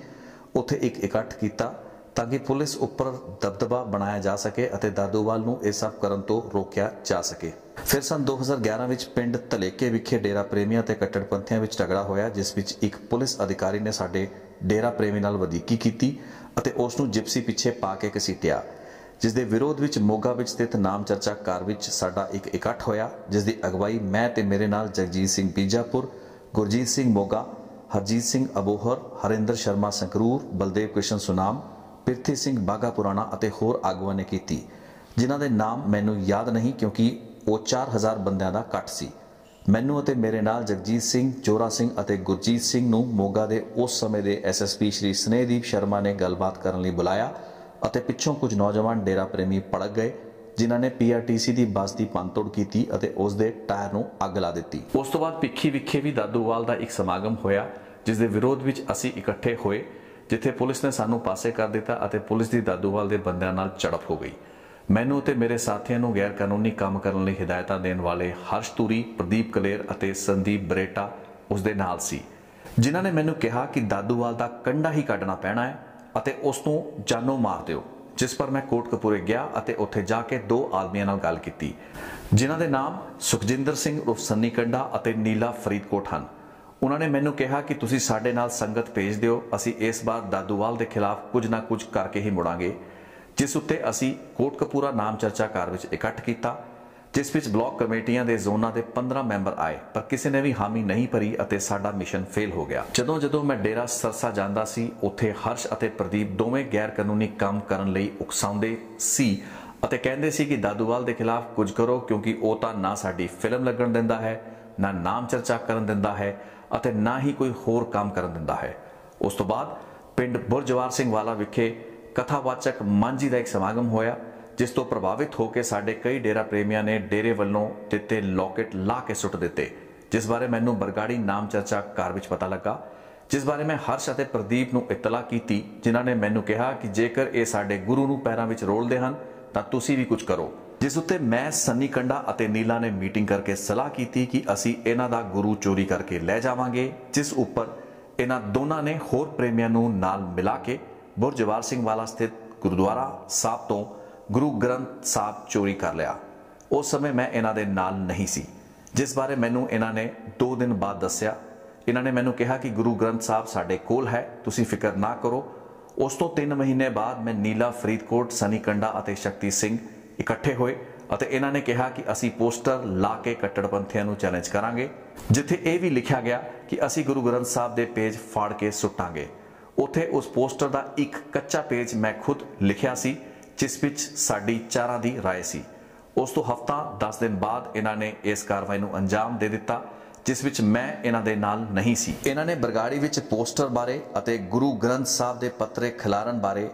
ਉੱਥੇ ਇੱਕ ਇਕੱਠ ਕੀਤਾ ਤਾਂ ਕਿ ਪੁਲਿਸ ਉੱਪਰ ਦਬਦਬਾ ਬਣਾਇਆ ਜਾ ਸਕੇ ਅਤੇ ਦਾਦੂਵਾਲ ਨੂੰ ਇਹ ਸਭ ਕਰਨ ਤੋਂ ਰੋਕਿਆ ਜਾ ਸਕੇ ਫਿਰ ਸਨ 2011 ਵਿੱਚ ਪਿੰਡ ਤਲੇਕੇ ਵਿਖੇ ਡੇਰਾ ਪ੍ਰੇਮੀਆਂ ਤੇ ਕੱਟੜਪੰਥੀਆਂ ਵਿੱਚ ਝਗੜਾ ਹੋਇਆ ਜਿਸ ਵਿੱਚ ਇੱਕ ਪੁਲਿਸ ਅਧਿਕਾਰੀ ਨੇ ਸਾਡੇ ਡੇਰਾ ਪ੍ਰੇਮੀ ਨਾਲ ਵਧੀਕੀ ਕੀਤੀ ਅਤੇ ਉਸ ਨੂੰ ਜਿਪਸੀ ਪਿੱਛੇ ਪਾ ਕੇ ਕਸੀਟਿਆ ਜਿਸ ਦੇ ਵਿਰੋਧ ਵਿੱਚ ਮੋਗਾ ਵਿੱਚ ਸਥਿਤ ਨਾਮ ਚਰਚਾ ਕਾਰ ਵਿੱਚ ਸਾਡਾ ਇੱਕ ਇਕੱਠ ਹੋਇਆ ਜਿਸ ਦੀ ਅਗਵਾਈ ਮੈਂ ਤੇ ਮੇਰੇ ਨਾਲ ਜਗਜੀਤ ਸਿੰਘ ਪੀਜਾਪੁਰ ਗੁਰਜੀਤ ਸਿੰਘ ਮੋਗਾ ਹਰਜੀਤ ਸਿੰਘ ਅਬੋਹਰ ਹਰਿੰਦਰ ਸ਼ਰਮਾ ਸੰਕਰੂਰ ਬਲਦੇਵ ਕ੍ਰਿਸ਼ਨ ਸੁਨਾਮ ਪਿਰਥੀ ਸਿੰਘ ਬਾਗਾ ਪੁਰਾਣਾ ਅਤੇ ਹੋਰ ਆਗੂਆਂ ਨੇ ਕੀਤੀ ਜਿਨ੍ਹਾਂ ਦੇ ਨਾਮ ਮੈਨੂੰ ਯਾਦ ਨਹੀਂ ਕਿਉਂਕਿ ਉਹ 4000 ਬੰਦਿਆਂ ਦਾ ਕੱਟ ਸੀ ਮੈਨੂੰ ਅਤੇ ਮੇਰੇ ਨਾਲ ਜਗਜੀਤ ਸਿੰਘ ਚੋਰਾ ਸਿੰਘ ਅਤੇ ਗੁਰਜੀਤ ਸਿੰਘ ਨੂੰ ਮੋਗਾ ਦੇ ਉਸ ਸਮੇਂ ਦੇ ਐਸਐਸਪੀ ਸ਼੍ਰੀ ਸਨੇਹਦੀਪ ਸ਼ਰਮਾ ਨੇ ਗੱਲਬਾਤ ਕਰਨ ਲਈ ਬੁਲਾਇਆ ਅਤੇ ਪਿੱਛੋਂ ਕੁਝ ਨੌਜਵਾਨ ਡੇਰਾ ਪ੍ਰੇਮੀ ਪੜਕ ਗਏ ਜਿਨ੍ਹਾਂ ਨੇ ਪੀਆਰਟੀਸੀ ਦੀ ਬੱਸ ਦੀ ਪੰਤੋੜ ਕੀਤੀ ਅਤੇ ਉਸ ਦੇ ਟਾਇਰ ਨੂੰ ਅੱਗ ਲਾ ਦਿੱਤੀ ਉਸ ਤੋਂ ਬਾਅਦ ਪਿੱਖੀ ਵਿਖੇ ਵੀ ਦਾਦੂਵਾਲ ਦਾ ਇੱਕ ਸਮਾਗਮ ਹੋਇਆ ਜਿਸ ਦੇ ਵਿਰੋਧ ਵਿੱਚ ਅਸੀਂ ਇਕੱਠੇ ਹੋਏ ਜਿੱਥੇ ਪੁਲਿਸ ਨੇ ਸਾਨੂੰ ਪਾਸੇ ਕਰ ਦਿੱਤਾ ਅਤੇ ਪੁਲਿਸ ਦੀ ਦਾਦੂਵਾਲ ਦੇ ਬੰਦਿਆਂ ਨਾਲ ਝੜਪ ਹੋ ਗਈ ਮੈਨੂੰ ਤੇ ਮੇਰੇ ਸਾਥੀਆਂ ਨੂੰ ਗੈਰ ਕਾਨੂੰਨੀ ਕੰਮ ਕਰਨ ਲਈ ਹਦਾਇਤਾਂ ਦੇਣ ਵਾਲੇ ਹਰਸ਼ ਤੂਰੀ ਪ੍ਰਦੀਪ ਕਲੇਰ ਅਤੇ ਸੰਦੀਪ ਬਰੇਟਾ ਉਸ ਦੇ ਨਾਲ ਸੀ ਜਿਨ੍ਹਾਂ ਨੇ ਮੈਨੂੰ ਕਿਹਾ ਕਿ ਦਾਦੂਵਾਲ ਦਾ ਕੰਡਾ ਹੀ ਕੱਢਣਾ ਪੈਣਾ ਹੈ ਅਤੇ ਉਸ ਨੂੰ ਜਾਨੋਂ ਮਾਰ ਦਿਓ ਜਿਸ ਪਰ ਮੈਂ ਕੋਟਕਪੂਰੇ ਗਿਆ ਅਤੇ ਉੱਥੇ ਜਾ ਕੇ ਦੋ ਆਦਮੀਆਂ ਨਾਲ ਗੱਲ ਕੀਤੀ ਜਿਨ੍ਹਾਂ ਦੇ ਨਾਮ ਸੁਖਜਿੰਦਰ ਸਿੰਘ ਉਰਫ ਸੰਨੀ ਕੰਡਾ ਅਤੇ ਨੀਲਾ ਫਰੀਦਕੋਟ ਹਨ ਉਹਨਾਂ ਨੇ ਮੈਨੂੰ ਕਿਹਾ ਕਿ ਤੁਸੀਂ ਸਾਡੇ ਨਾਲ ਸੰਗਤ ਭੇਜ ਦਿਓ ਅਸੀਂ ਇਸ ਵਾਰ ਦਾਦੂਵਾਲ ਦੇ ਖਿਲਾਫ ਕੁਝ ਨਾ ਕੁਝ ਕਰਕੇ ਹੀ ਮੁੜਾਂਗੇ ਜਿਸ ਉੱਤੇ ਅਸੀਂ ਕੋਟਕਪੂਰਾ ਨਾਮ ਚਰਚਾ ਕਾਰ ਵਿੱਚ ਇਕੱਠ ਕੀਤਾ ਜਿਸ ਵਿੱਚ ਬਲਾਕ ਕਮੇਟੀਆਂ ਦੇ ਜ਼ੋਨਾਂ ਦੇ 15 ਮੈਂਬਰ ਆਏ ਪਰ ਕਿਸੇ ਨੇ ਵੀ ਹਾਮੀ ਨਹੀਂ ਭਰੀ ਅਤੇ ਸਾਡਾ ਮਿਸ਼ਨ ਫੇਲ ਹੋ ਗਿਆ ਜਦੋਂ ਜਦੋਂ ਮੈਂ ਡੇਰਾ ਸਰਸਾ ਜਾਂਦਾ ਸੀ ਉੱਥੇ ਹਰਸ਼ ਅਤੇ ਪ੍ਰਦੀਪ ਦੋਵੇਂ ਗੈਰ ਕਾਨੂੰਨੀ ਕੰਮ ਕਰਨ ਲਈ ਉਕਸਾਉਂਦੇ ਸੀ ਅਤੇ ਕਹਿੰਦੇ ਸੀ ਕਿ ਦਾਦੂਵਾਲ ਦੇ ਖਿਲਾਫ ਕੁਝ ਕਰੋ ਕਿਉਂਕਿ ਉਹ ਤਾਂ ਨਾ ਸਾਡੀ ਫਿਲਮ ਲੱਗਣ ਦਿੰਦਾ ਹੈ ਨਾ ਨਾਮ ਚਰਚਾ ਕਰਨ ਦਿੰਦਾ ਹੈ ਅਤੇ ਨਾ ਹੀ ਕੋਈ ਹੋਰ ਕੰਮ ਕਰਨ ਦਿੰਦਾ ਹੈ ਉਸ ਤੋਂ ਬਾਅਦ ਪਿੰਡ ਬੁਰਜਵਾਰ ਸਿੰਘ ਵਾਲਾ ਵਿਖੇ ਕਥਾਵਾਚਕ ਮਾਂਜੀ ਦਾ ਇੱਕ ਸਮਾਗਮ ਹੋਇਆ ਜਿਸ ਤੋਂ ਪ੍ਰਭਾਵਿਤ ਹੋ ਕੇ ਸਾਡੇ ਕਈ ਡੇਰਾ ਪ੍ਰੇਮੀਆਂ ਨੇ ਡੇਰੇ ਵੱਲੋਂ ਦਿੱਤੇ ਲੋਕਟ ਲਾ ਕੇ ਸੁੱਟ ਦਿੱਤੇ ਜਿਸ ਬਾਰੇ ਮੈਨੂੰ ਬਰਗਾੜੀ ਨਾਮ ਚਰਚਾ ਕਾਰ ਵਿੱਚ ਪਤਾ ਲੱਗਾ ਜਿਸ ਬਾਰੇ ਮੈਂ ਹਰਸ਼ ਅਤੇ ਪ੍ਰਦੀਪ ਨੂੰ ਇਤਲਾ ਕੀਤੀ ਜਿਨ੍ਹਾਂ ਨੇ ਮੈਨੂੰ ਕਿਹਾ ਕਿ ਜੇਕਰ ਇਹ ਸਾਡੇ ਗੁਰੂ ਨੂੰ ਪੈਰਾਂ ਵਿੱਚ ਰੋਲਦੇ ਹਨ ਤਾਂ ਤੁਸੀਂ ਵੀ ਕੁਝ ਕਰੋ ਜਿਸ ਉੱਤੇ ਮੈਂ ਸੰਨੀ ਕੰਡਾ ਅਤੇ ਨੀਲਾ ਨੇ ਮੀਟਿੰਗ ਕਰਕੇ ਸਲਾਹ ਕੀਤੀ ਕਿ ਅਸੀਂ ਇਹਨਾਂ ਦਾ ਗੁਰੂ ਚੋਰੀ ਕਰਕੇ ਲੈ ਜਾਵਾਂਗੇ ਜਿਸ ਉੱਪਰ ਇਹਨਾਂ ਦੋਨਾਂ ਨੇ ਹੋਰ ਪ੍ਰੇਮੀਆਂ ਨੂੰ ਨਾਲ ਮਿਲਾ ਕੇ ਬੁਰਜਵਾਰ ਸਿੰਘ ਵਾਲਾ ਸਥਿਤ ਗੁਰਦੁਆਰਾ ਸਾਹਿਬ ਤੋਂ ਗੁਰੂ ਗ੍ਰੰਥ ਸਾਹਿਬ ਚੋਰੀ ਕਰ ਲਿਆ ਉਸ ਸਮੇਂ ਮੈਂ ਇਹਨਾਂ ਦੇ ਨਾਲ ਨਹੀਂ ਸੀ ਜਿਸ ਬਾਰੇ ਮੈਨੂੰ ਇਹਨਾਂ ਨੇ 2 ਦਿਨ ਬਾਅਦ ਦੱਸਿਆ ਇਹਨਾਂ ਨੇ ਮੈਨੂੰ ਕਿਹਾ ਕਿ ਗੁਰੂ ਗ੍ਰੰਥ ਸਾਹਿਬ ਸਾਡੇ ਕੋਲ ਹੈ ਤੁਸੀਂ ਫਿਕਰ ਨਾ ਕਰੋ ਉਸ ਤੋਂ 3 ਮਹੀਨੇ ਬਾਅਦ ਮੈਂ ਨੀਲਾ ਫਰੀਦਕੋਟ ਸਨੀਕੰਡਾ ਅਤੇ ਸ਼ਕਤੀ ਸਿੰਘ ਇਕੱਠੇ ਹੋਏ ਅਤੇ ਇਹਨਾਂ ਨੇ ਕਿਹਾ ਕਿ ਅਸੀਂ ਪੋਸਟਰ ਲਾ ਕੇ ਕੱਟੜਪੰਥੀਆਂ ਨੂੰ ਚੈਲੰਜ ਕਰਾਂਗੇ ਜਿੱਥੇ ਇਹ ਵੀ ਲਿਖਿਆ ਗਿਆ ਕਿ ਅਸੀਂ ਗੁਰੂ ਗ੍ਰੰਥ ਸਾਹਿਬ ਦੇ ਪੇਜ ਫਾੜ ਕੇ ਸੁੱਟਾਂਗੇ ਉੱਥੇ ਉਸ ਪੋਸਟਰ ਦਾ ਇੱਕ ਕੱਚਾ ਪੇਜ ਮੈਂ ਖੁਦ ਲਿਖਿਆ ਸੀ ਜਿਸ ਵਿੱਚ ਸਾਡੀ ਚਾਰਾਂ ਦੀ رائے ਸੀ ਉਸ ਤੋਂ ਹਫਤਾ 10 ਦਿਨ ਬਾਅਦ ਇਹਨਾਂ ਨੇ ਇਸ ਕਾਰਵਾਈ ਨੂੰ ਅੰਜਾਮ ਦੇ ਦਿੱਤਾ ਜਿਸ ਵਿੱਚ ਮੈਂ ਇਹਨਾਂ ਦੇ ਨਾਲ ਨਹੀਂ ਸੀ ਇਹਨਾਂ ਨੇ ਬਰਗਾੜੀ ਵਿੱਚ ਪੋਸਟਰ ਬਾਰੇ ਅਤੇ ਗੁਰੂ ਗ੍ਰੰਥ ਸਾਹਿਬ ਦੇ ਪੱਤਰੇ ਖਿਲਾਰਨ ਬਾਰੇ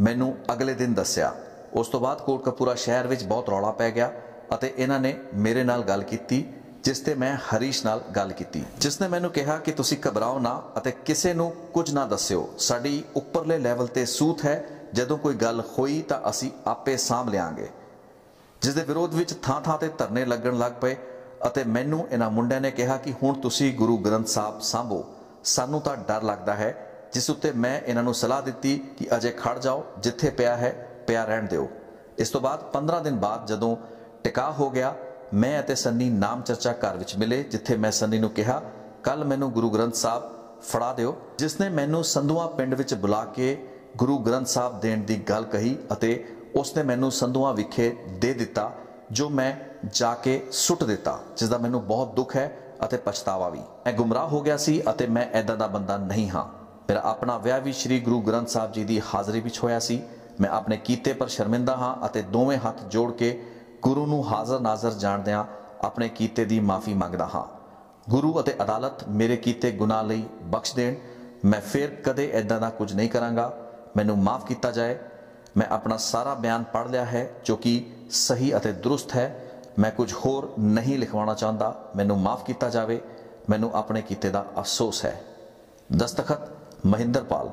ਮੈਨੂੰ ਅਗਲੇ ਦਿਨ ਦੱਸਿਆ ਉਸ ਤੋਂ ਬਾਅਦ ਕੋਟਕਪੂਰਾ ਸ਼ਹਿਰ ਵਿੱਚ ਬਹੁਤ ਰੌਲਾ ਪੈ ਗਿਆ ਅਤੇ ਇਹਨਾਂ ਨੇ ਮੇਰੇ ਨਾਲ ਗੱਲ ਕੀਤੀ ਜਿਸ ਤੇ ਮੈਂ ਹਰੀਸ਼ ਨਾਲ ਗੱਲ ਕੀਤੀ ਜਿਸ ਨੇ ਮੈਨੂੰ ਕਿਹਾ ਕਿ ਤੁਸੀਂ ਘਬਰਾਓ ਨਾ ਅਤੇ ਕਿਸੇ ਨੂੰ ਕੁਝ ਨਾ ਦੱਸਿਓ ਸਾਡੀ ਉੱਪਰਲੇ ਲੈਵਲ ਤੇ ਸੂਤ ਹੈ ਜਦੋਂ ਕੋਈ ਗੱਲ ਹੋਈ ਤਾਂ ਅਸੀਂ ਆਪੇ ਸਾਂਭ ਲਿਆਂਗੇ ਜਿਸ ਦੇ ਵਿਰੋਧ ਵਿੱਚ ਥਾਂ-ਥਾਂ ਤੇ ਧਰਨੇ ਲੱਗਣ ਲੱਗ ਪਏ ਅਤੇ ਮੈਨੂੰ ਇਹਨਾਂ ਮੁੰਡਿਆਂ ਨੇ ਕਿਹਾ ਕਿ ਹੁਣ ਤੁਸੀਂ ਗੁਰੂ ਗ੍ਰੰਥ ਸਾਹਿਬ ਸਾਂਭੋ ਸਾਨੂੰ ਤਾਂ ਡਰ ਲੱਗਦਾ ਹੈ ਜਿਸ ਉੱਤੇ ਮੈਂ ਇਹਨਾਂ ਨੂੰ ਸਲਾਹ ਦਿੱਤੀ ਕਿ ਅਜੇ ਖੜ ਜਾਓ ਜਿੱਥੇ ਪਿਆ ਹੈ ਪਿਆ ਰਹਿਣ ਦਿਓ ਇਸ ਤੋਂ ਬਾਅਦ 15 ਦਿਨ ਬਾਅਦ ਜਦੋਂ ਟਿਕਾ ਹੋ ਗਿਆ ਮੈਂ ਅਤੇ ਸੰਨੀ ਨਾਮ ਚਰਚਾ ਘਰ ਵਿੱਚ ਮਿਲੇ ਜਿੱਥੇ ਮੈਂ ਸੰਨੀ ਨੂੰ ਕਿਹਾ ਕੱਲ ਮੈਨੂੰ ਗੁਰੂ ਗ੍ਰੰਥ ਸਾਹਿਬ ਫੜਾ ਦਿਓ ਜਿਸ ਨੇ ਮੈਨੂੰ ਸੰਧੂਆ ਪਿੰਡ ਵਿੱਚ ਬੁਲਾ ਕੇ ਗੁਰੂ ਗ੍ਰੰਥ ਸਾਹਿਬ ਦੇਣ ਦੀ ਗੱਲ ਕਹੀ ਅਤੇ ਉਸ ਨੇ ਮੈਨੂੰ ਸੰਧੂਆ ਵਿਖੇ ਦੇ ਦਿੱਤਾ ਜੋ ਮੈਂ ਜਾ ਕੇ ਸੁੱਟ ਦਿੱਤਾ ਜਿਸ ਦਾ ਮੈਨੂੰ ਬਹੁਤ ਦੁੱਖ ਹੈ ਅਤੇ ਪਛਤਾਵਾ ਵੀ ਮੈਂ ਗੁੰਮਰਾਹ ਹੋ ਗਿਆ ਸੀ ਅਤੇ ਮੈਂ ਐਦਾਂ ਦਾ ਬੰਦਾ ਨਹੀਂ ਹਾਂ ਮੇਰਾ ਆਪਣਾ ਵਿਆਹ ਵੀ ਸ੍ਰੀ ਗੁਰੂ ਗ੍ਰੰਥ ਸਾਹਿਬ ਜੀ ਦੀ ਹਾਜ਼ਰੀ ਵਿੱਚ ਹੋਇਆ ਸੀ ਮੈਂ ਆਪਣੇ ਕੀਤੇ ਪਰ ਸ਼ਰਮਿੰਦਾ ਹਾਂ ਅਤੇ ਦੋਵੇਂ ਹੱਥ ਜੋੜ ਕੇ ਗੁਰੂ ਨੂੰ ਹਾਜ਼ਰ ਨਾਜ਼ਰ ਜਾਣਦਿਆਂ ਆਪਣੇ ਕੀਤੇ ਦੀ ਮਾਫੀ ਮੰਗਦਾ ਹਾਂ ਗੁਰੂ ਅਤੇ ਅਦਾਲਤ ਮੇਰੇ ਕੀਤੇ ਗੁਨਾਹ ਲਈ ਬਖਸ਼ ਦੇਣ ਮੈਂ ਫੇਰ ਕਦੇ ਐਦਾਂ ਦਾ ਕੁਝ ਨਹੀਂ ਕਰਾਂਗਾ ਮੈਨੂੰ ਮਾਫ ਕੀਤਾ ਜਾਏ ਮੈਂ ਆਪਣਾ ਸਾਰਾ ਬਿਆਨ ਪੜ ਲਿਆ ਹੈ ਜੋ ਕਿ ਸਹੀ ਅਤੇ ਦਰੁਸਤ ਹੈ ਮੈਂ ਕੁਝ ਹੋਰ ਨਹੀਂ ਲਿਖਵਾਉਣਾ ਚਾਹੁੰਦਾ ਮੈਨੂੰ ਮਾਫ ਕੀਤਾ ਜਾਵੇ ਮੈਨੂੰ ਆਪਣੇ ਕੀਤੇ ਦਾ ਅਫਸੋਸ ਹੈ ਦਸਤਖਤ ਮਹਿੰਦਰਪਾਲ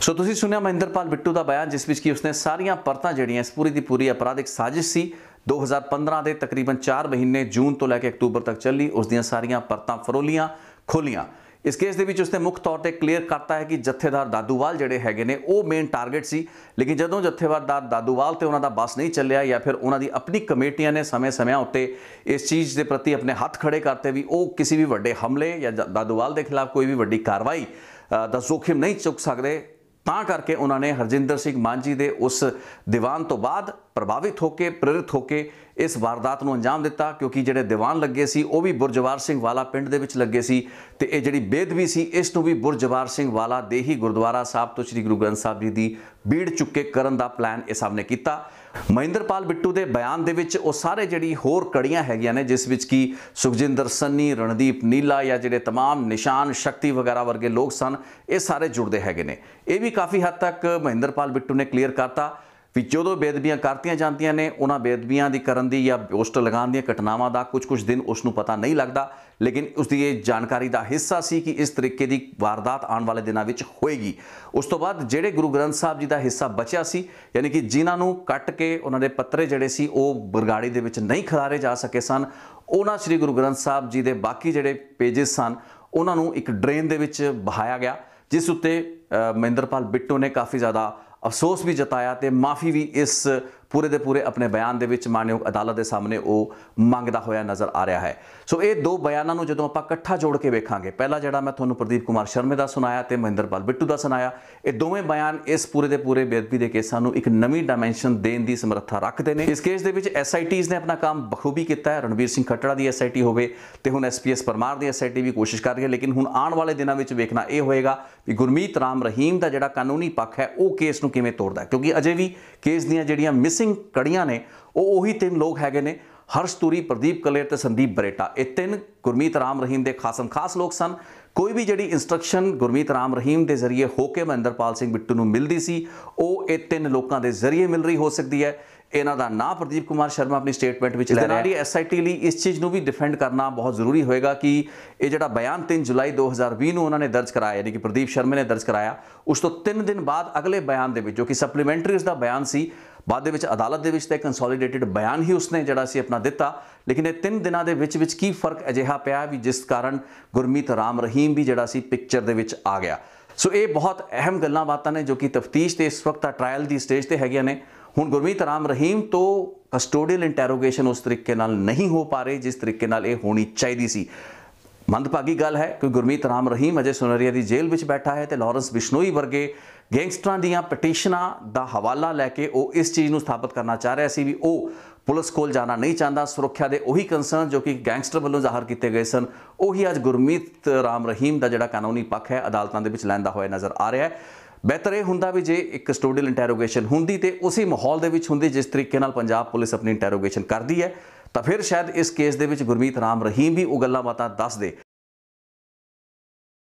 ਸੋ ਤੁਸੀਂ ਸੁਣਿਆ ਮਹਿੰਦਰਪਾਲ ਬਿੱਟੂ ਦਾ ਬਿਆਨ ਜਿਸ ਵਿੱਚ ਕਿ ਉਸਨੇ ਸਾਰੀਆਂ ਪਰਤਾਂ ਜਿਹੜੀਆਂ ਇਸ ਪੂਰੀ ਦੀ ਪੂਰੀ ਅਪਰਾਧਿਕ ਸਾਜ਼ਿਸ਼ ਸੀ 2015 ਦੇ ਤਕਰੀਬਨ 4 ਮਹੀਨੇ ਜੂਨ ਤੋਂ ਲੈ ਕੇ ਅਕਤੂਬਰ ਤੱਕ ਚੱਲੀ ਉਸ ਦੀਆਂ ਸਾਰੀਆਂ ਪਰਤਾਂ ਫਰੋਲੀਆਂ ਖੋਲੀਆਂ ਇਸ ਕੇਸ ਦੇ ਵਿੱਚ ਉਸਨੇ ਮੁੱਖ ਤੌਰ ਤੇ ਕਲੀਅਰ ਕਰਤਾ ਹੈ ਕਿ ਜਥੇਦਾਰ ਦਾਦੂਵਾਲ ਜਿਹੜੇ ਹੈਗੇ ਨੇ ਉਹ ਮੇਨ ਟਾਰਗੇਟ ਸੀ ਲੇਕਿਨ ਜਦੋਂ ਜਥੇਦਾਰ ਦਾਦੂਵਾਲ ਤੇ ਉਹਨਾਂ ਦਾ ਬਸ ਨਹੀਂ ਚੱਲਿਆ ਜਾਂ ਫਿਰ ਉਹਨਾਂ ਦੀ ਆਪਣੀ ਕਮੇਟੀਆਂ ਨੇ ਸਮੇਂ-ਸਮਿਆਂ ਉੱਤੇ ਇਸ ਚੀਜ਼ ਦੇ ਪ੍ਰਤੀ ਆਪਣੇ ਹੱਥ ਖੜੇ ਕਰਤੇ ਵੀ ਉਹ ਕਿਸੇ ਵੀ ਵੱਡੇ ਹਮਲੇ ਜਾਂ ਦਾਦੂਵਾਲ ਦੇ ਖਿਲਾਫ ਕੋਈ ਵੀ ਵੱਡੀ ਕਾਰਵਾਈ ਦਾ ਜ਼ੋਖਿਮ ਨਹੀਂ ਚੁੱਕ ਸਕਦੇ ਤਾਂ ਕਰਕੇ ਉਹਨਾਂ ਨੇ ਹਰਜਿੰਦਰ ਸਿੰਘ ਮਾਂਜੀ ਦੇ ਉਸ ਦੀਵਾਨ ਤੋਂ ਬਾਅਦ ਪ੍ਰਭਾਵਿਤ ਹੋ ਕੇ ਪ੍ਰੇਰਿਤ ਹੋ ਕੇ ਇਸ ਵਾਰਦਾਤ ਨੂੰ ਅੰਜਾਮ ਦਿੱਤਾ ਕਿਉਂਕਿ ਜਿਹੜੇ ਦੀਵਾਨ ਲੱਗੇ ਸੀ ਉਹ ਵੀ ਬੁਰਜਵਾਰ ਸਿੰਘ ਵਾਲਾ ਪਿੰਡ ਦੇ ਵਿੱਚ ਲੱਗੇ ਸੀ ਤੇ ਇਹ ਜਿਹੜੀ ਬੇਦਵੀ ਸੀ ਇਸ ਨੂੰ ਵੀ ਬੁਰਜਵਾਰ ਸਿੰਘ ਵਾਲਾ ਦੇ ਹੀ ਗੁਰਦੁਆਰਾ ਸਾਹਿਬ ਤੋਂ ਸ੍ਰੀ ਗੁਰੂ ਗ੍ਰੰਥ ਸਾਹਿਬ ਜੀ ਦੀ ਬੀੜ ਚੁੱਕੇ ਕਰਨ ਦਾ ਪਲਾਨ ਇਹ ਸਭ ਨੇ ਕੀਤਾ ਮਹਿੰਦਰਪਾਲ ਬਿੱਟੂ ਦੇ ਬਿਆਨ ਦੇ ਵਿੱਚ ਉਹ ਸਾਰੇ ਜਿਹੜੀ ਹੋਰ ਕੜੀਆਂ ਹੈਗੀਆਂ ਨੇ ਜਿਸ ਵਿੱਚ ਕੀ ਸੁਖਜਿੰਦਰ ਸੰਨੀ ਰਣਦੀਪ ਨੀਲਾ ਜਾਂ ਜਿਹੜੇ तमाम ਨਿਸ਼ਾਨ ਸ਼ਕਤੀ ਵਗੈਰਾ ਵਰਗੇ ਲੋਕ ਸਨ ਇਹ ਸਾਰੇ ਜੁੜਦੇ ਹੈਗੇ ਨੇ ਇਹ ਵੀ ਕਾਫੀ ਹੱਦ ਤੱਕ ਮਹਿੰਦਰਪਾਲ ਬਿੱਟੂ ਨੇ ਕਲੀਅਰ ਕਰਤਾ ਵੀ ਜਦੋਂ ਬੇਦਬੀਆਂ ਕਰਤੀਆਂ ਜਾਂਦੀਆਂ ਨੇ ਉਹਨਾਂ ਬੇਦਬੀਆਂ ਦੀ ਕਰਨ ਦੀ ਜਾਂ ਪੋਸਟ ਲਗਾਉਣ ਦੀਆਂ ਘਟਨਾਵਾਂ ਦਾ ਕੁਝ ਕੁਝ ਦਿਨ ਉਸ ਨੂੰ ਪਤਾ ਨਹੀਂ ਲੱਗਦਾ ਲੇਕਿਨ ਉਸ ਦੀ ਇਹ ਜਾਣਕਾਰੀ ਦਾ ਹਿੱਸਾ ਸੀ ਕਿ ਇਸ ਤਰੀਕੇ ਦੀ ਵਾਰਦਾਤ ਆਉਣ ਵਾਲੇ ਦਿਨਾਂ ਵਿੱਚ ਹੋਏਗੀ ਉਸ ਤੋਂ ਬਾਅਦ ਜਿਹੜੇ ਗੁਰੂ ਗ੍ਰੰਥ ਸਾਹਿਬ ਜੀ ਦਾ ਹਿੱਸਾ ਬਚਿਆ ਸੀ ਯਾਨੀ ਕਿ ਜਿਨ੍ਹਾਂ ਨੂੰ ਕੱਟ ਕੇ ਉਹਨਾਂ ਦੇ ਪੱਤਰੇ ਜਿਹੜੇ ਸੀ ਉਹ ਬਰਗਾੜੀ ਦੇ ਵਿੱਚ ਨਹੀਂ ਖਿਲਾਰੇ ਜਾ ਸਕੇ ਸਨ ਉਹਨਾਂ ਸ੍ਰੀ ਗੁਰੂ ਗ੍ਰੰਥ ਸਾਹਿਬ ਜੀ ਦੇ ਬਾਕੀ ਜਿਹੜੇ ਪੇजेस ਸਨ ਉਹਨਾਂ ਨੂੰ ਇੱਕ ਡਰੇਨ ਦੇ ਵਿੱਚ ਬਹਾਇਆ ਗਿਆ ਜਿਸ ਉੱਤੇ ਮਹਿੰਦਰਪਾਲ ਬਿੱਟੂ ਨੇ ਕਾਫੀ ਜ਼ਿਆਦਾ ਅਫਸੋਸ ਵੀ ਜਤਾਇਆ ਤੇ ਮਾਫੀ ਵੀ ਇਸ ਪੂਰੇ ਦੇ ਪੂਰੇ ਆਪਣੇ ਬਿਆਨ ਦੇ ਵਿੱਚ ਮਾਨਯੋਗ ਅਦਾਲਤ ਦੇ ਸਾਹਮਣੇ ਉਹ ਮੰਗਦਾ ਹੋਇਆ ਨਜ਼ਰ ਆ ਰਿਹਾ ਹੈ ਸੋ ਇਹ ਦੋ ਬਿਆਨਾਂ ਨੂੰ ਜਦੋਂ ਆਪਾਂ ਇਕੱਠਾ ਜੋੜ ਕੇ ਵੇਖਾਂਗੇ ਪਹਿਲਾ ਜਿਹੜਾ ਮੈਂ ਤੁਹਾਨੂੰ ਪ੍ਰਦੀਪ ਕੁਮਾਰ ਸ਼ਰਮੇ ਦਾ ਸੁਣਾਇਆ ਤੇ ਮਹਿੰਦਰਪਾਲ ਬਿੱਟੂ ਦਾ ਸੁਣਾਇਆ ਇਹ ਦੋਵੇਂ ਬਿਆਨ ਇਸ ਪੂਰੇ ਦੇ ਪੂਰੇ ਬੇਅਦਬੀ ਦੇ ਕੇਸਾਂ ਨੂੰ ਇੱਕ ਨਵੀਂ ਡਾਈਮੈਂਸ਼ਨ ਦੇਣ ਦੀ ਸਮਰੱਥਾ ਰੱਖਦੇ ਨੇ ਇਸ ਕੇਸ ਦੇ ਵਿੱਚ ਐਸਆਈਟੀਜ਼ ਨੇ ਆਪਣਾ ਕੰਮ ਬਖੂਬੀ ਕੀਤਾ ਹੈ ਰਣਵੀਰ ਸਿੰਘ ਖੱਟੜਾ ਦੀ ਐਸਆਈਟੀ ਹੋਵੇ ਤੇ ਹੁਣ ਐਸਪੀਐਸ ਪਰਮਾਰ ਦੀ ਐਸਆਈਟੀ ਵੀ ਕੋਸ਼ਿਸ਼ ਕਰ ਰਹੀ ਹੈ ਲੇਕਿਨ ਹੁਣ ਆਉਣ ਵਾਲੇ ਦਿਨਾਂ ਵਿੱਚ ਵੇਖਣਾ ਇਹ ਹੋਏਗਾ ਕਿ ਗੁਰਮੀਤ ਰਾਮ ਰਹੀਮ ਦਾ ਜਿਹੜਾ ਕਾਨੂੰਨੀ ਪੱਖ ਹੈ ਉਹ ਕੇਸ ਨੂੰ ਕਿਵੇਂ ਤੋੜਦਾ ਕਿਉਂਕਿ ਅਜੇ ਵੀ ਕੇਸ ਦੀਆਂ ਜਿਹੜੀਆਂ ਮਿਸ ਸਿੰਘ ਕੜੀਆਂ ਨੇ ਉਹ ਉਹੀ ਤਿੰਨ ਲੋਕ ਹੈਗੇ ਨੇ ਹਰਸ਼ ਤੂਰੀ ਪ੍ਰਦੀਪ ਕਲੇਰ ਤੇ ਸੰਦੀਪ ਬਰੇਟਾ ਇਹ ਤਿੰਨ ਗੁਰਮੀਤ ਰਾਮ ਰਹੀਮ ਦੇ ਖਾਸਮ ਖਾਸ ਲੋਕ ਸਨ ਕੋਈ ਵੀ ਜਿਹੜੀ ਇਨਸਟਰਕਸ਼ਨ ਗੁਰਮੀਤ ਰਾਮ ਰਹੀਮ ਦੇ ਜ਼ਰੀਏ ਹੋ ਕੇ ਮਹਿੰਦਰਪਾਲ ਸਿੰਘ ਬਿੱਟੂ ਨੂੰ ਮਿਲਦੀ ਸੀ ਉਹ ਇਹ ਤਿੰਨ ਲੋਕਾਂ ਦੇ ਜ਼ਰੀਏ ਮਿਲ ਰਹੀ ਹੋ ਸਕਦੀ ਹੈ ਇਹਨਾਂ ਦਾ ਨਾਂ ਪ੍ਰਦੀਪ ਕੁਮਾਰ ਸ਼ਰਮਾ ਆਪਣੀ ਸਟੇਟਮੈਂਟ ਵਿੱਚ ਲੈ ਰਿਹਾ ਹੈ ਐਸਆਈਟੀ ਲਈ ਇਸ ਚੀਜ਼ ਨੂੰ ਵੀ ਡਿਫੈਂਡ ਕਰਨਾ ਬਹੁਤ ਜ਼ਰੂਰੀ ਹੋਏਗਾ ਕਿ ਇਹ ਜਿਹੜਾ ਬਿਆਨ 3 ਜੁਲਾਈ 2020 ਨੂੰ ਉਹਨਾਂ ਨੇ ਦਰਜ ਕਰਾਇਆ ਯਾਨੀ ਕਿ ਪ੍ਰਦੀਪ ਸ਼ਰਮਾ ਨੇ ਦਰਜ ਕਰਾਇਆ ਉਸ ਤੋਂ 3 ਦਿਨ ਬਾਅਦ ਅਗਲੇ ਬਿਆਨ ਦੇ ਵਿੱਚ ਜੋ ਕਿ ਸਪਲੀਮੈਂਟਰੀਜ਼ ਦਾ ਬਿਆਨ ਸੀ ਬਾਅਦ ਦੇ ਵਿੱਚ ਅਦਾਲਤ ਦੇ ਵਿੱਚ ਤੇ ਕੰਸੋਲੀਡੇਟਿਡ ਬਿਆਨ ਹੀ ਉਸਨੇ ਜਿਹੜਾ ਸੀ ਆਪਣਾ ਦਿੱਤਾ ਲੇਕਿਨ ਇਹ ਤਿੰਨ ਦਿਨਾਂ ਦੇ ਵਿੱਚ ਵਿੱਚ ਕੀ ਫਰਕ ਅਜਿਹਾ ਪਿਆ ਵੀ ਜਿਸ ਕਾਰਨ ਗੁਰਮੀਤ ਰਾਮ ਰਹੀਮ ਵੀ ਜਿਹੜਾ ਸੀ ਪਿਕਚਰ ਦੇ ਵਿੱਚ ਆ ਗਿਆ ਸੋ ਇਹ ਬਹੁਤ ਅਹਿਮ ਗੱਲਾਂ ਬਾਤਾਂ ਨੇ ਜੋ ਕਿ ਤਫਤੀਸ਼ ਤੇ ਇਸ ਵਕਤ ਟ੍ਰਾਇਲ ਦੀ ਸਟੇਜ ਤੇ ਹੈਗੀਆਂ ਨੇ ਹੁਣ ਗੁਰਮੀਤ ਰਾਮ ਰਹੀਮ ਤੋਂ ਕਸਟੋਡੀਅਲ ਇੰਟਰੋਗੇਸ਼ਨ ਉਸ ਤਰੀਕੇ ਨਾਲ ਨਹੀਂ ਹੋ ਪਾ ਰਹੀ ਜਿਸ ਤਰੀਕੇ ਨਾਲ ਇਹ ਹੋਣੀ ਚਾਹੀਦੀ ਸੀ ਮੰਦਭਾਗੀ ਗੱਲ ਹੈ ਕਿ ਗੁਰਮੀਤ ਰਾਮ ਰਹੀਮ ਅਜੇ ਸੁਨਰੀਆ ਦੀ ਜੇਲ੍ਹ ਵਿੱਚ ਬੈਠਾ ਹੈ ਤੇ ਲਾਰੈਂਸ ਬਿਸ਼ਨੋਈ ਵਰਗੇ ਗੈਂਗਸਟਰਾਂ ਦੀਆਂ ਪਟੀਸ਼ਨਾਂ ਦਾ ਹਵਾਲਾ ਲੈ ਕੇ ਉਹ ਇਸ ਚੀਜ਼ ਨੂੰ ਸਥਾਪਿਤ ਕਰਨਾ ਚਾਹ ਰਿਹਾ ਸੀ ਵੀ ਉਹ ਪੁਲਿਸ ਕੋਲ ਜਾਣਾ ਨਹੀਂ ਚਾਹੁੰਦਾ ਸੁਰੱਖਿਆ ਦੇ ਉਹੀ ਕੰਸਰਨ ਜੋ ਕਿ ਗੈਂਗਸਟਰ ਵੱਲੋਂ ਜ਼ਾਹਰ ਕੀਤੇ ਗਏ ਸਨ ਉਹੀ ਅੱਜ ਗੁਰਮੀਤ ਰਾਮ ਰਹੀਮ ਦਾ ਜਿਹੜਾ ਕਾਨੂੰਨੀ ਪੱਖ ਹੈ ਅਦਾਲਤਾਂ ਦੇ ਵਿੱਚ ਲੈਂਦਾ ਹੋਇਆ ਨਜ਼ਰ ਆ ਰਿਹਾ ਹੈ ਬਿਹਤਰ ਇਹ ਹੁੰਦਾ ਵੀ ਜੇ ਇੱਕ ਕਸਟੋਡੀਅਲ ਇੰਟਰੋਗੇਸ਼ਨ ਹੁੰਦੀ ਤੇ ਉਸੇ ਮਾਹੌਲ ਦੇ ਵਿੱਚ ਹੁੰਦੀ ਜਿਸ ਤਰੀਕੇ ਨਾਲ ਪੰਜਾਬ ਪੁਲਿਸ ਆਪਣੀ ਇੰਟਰੋਗੇਸ਼ਨ ਕਰਦੀ ਹੈ ਤਾਂ ਫਿਰ ਸ਼ਾਇਦ ਇਸ ਕੇਸ ਦੇ ਵਿੱਚ ਗੁਰਮੀਤ ਰਾਮ ਰਹੀਮ ਵੀ ਉਹ ਗੱਲਾਂ ਬਾਤਾਂ ਦੱਸ ਦੇ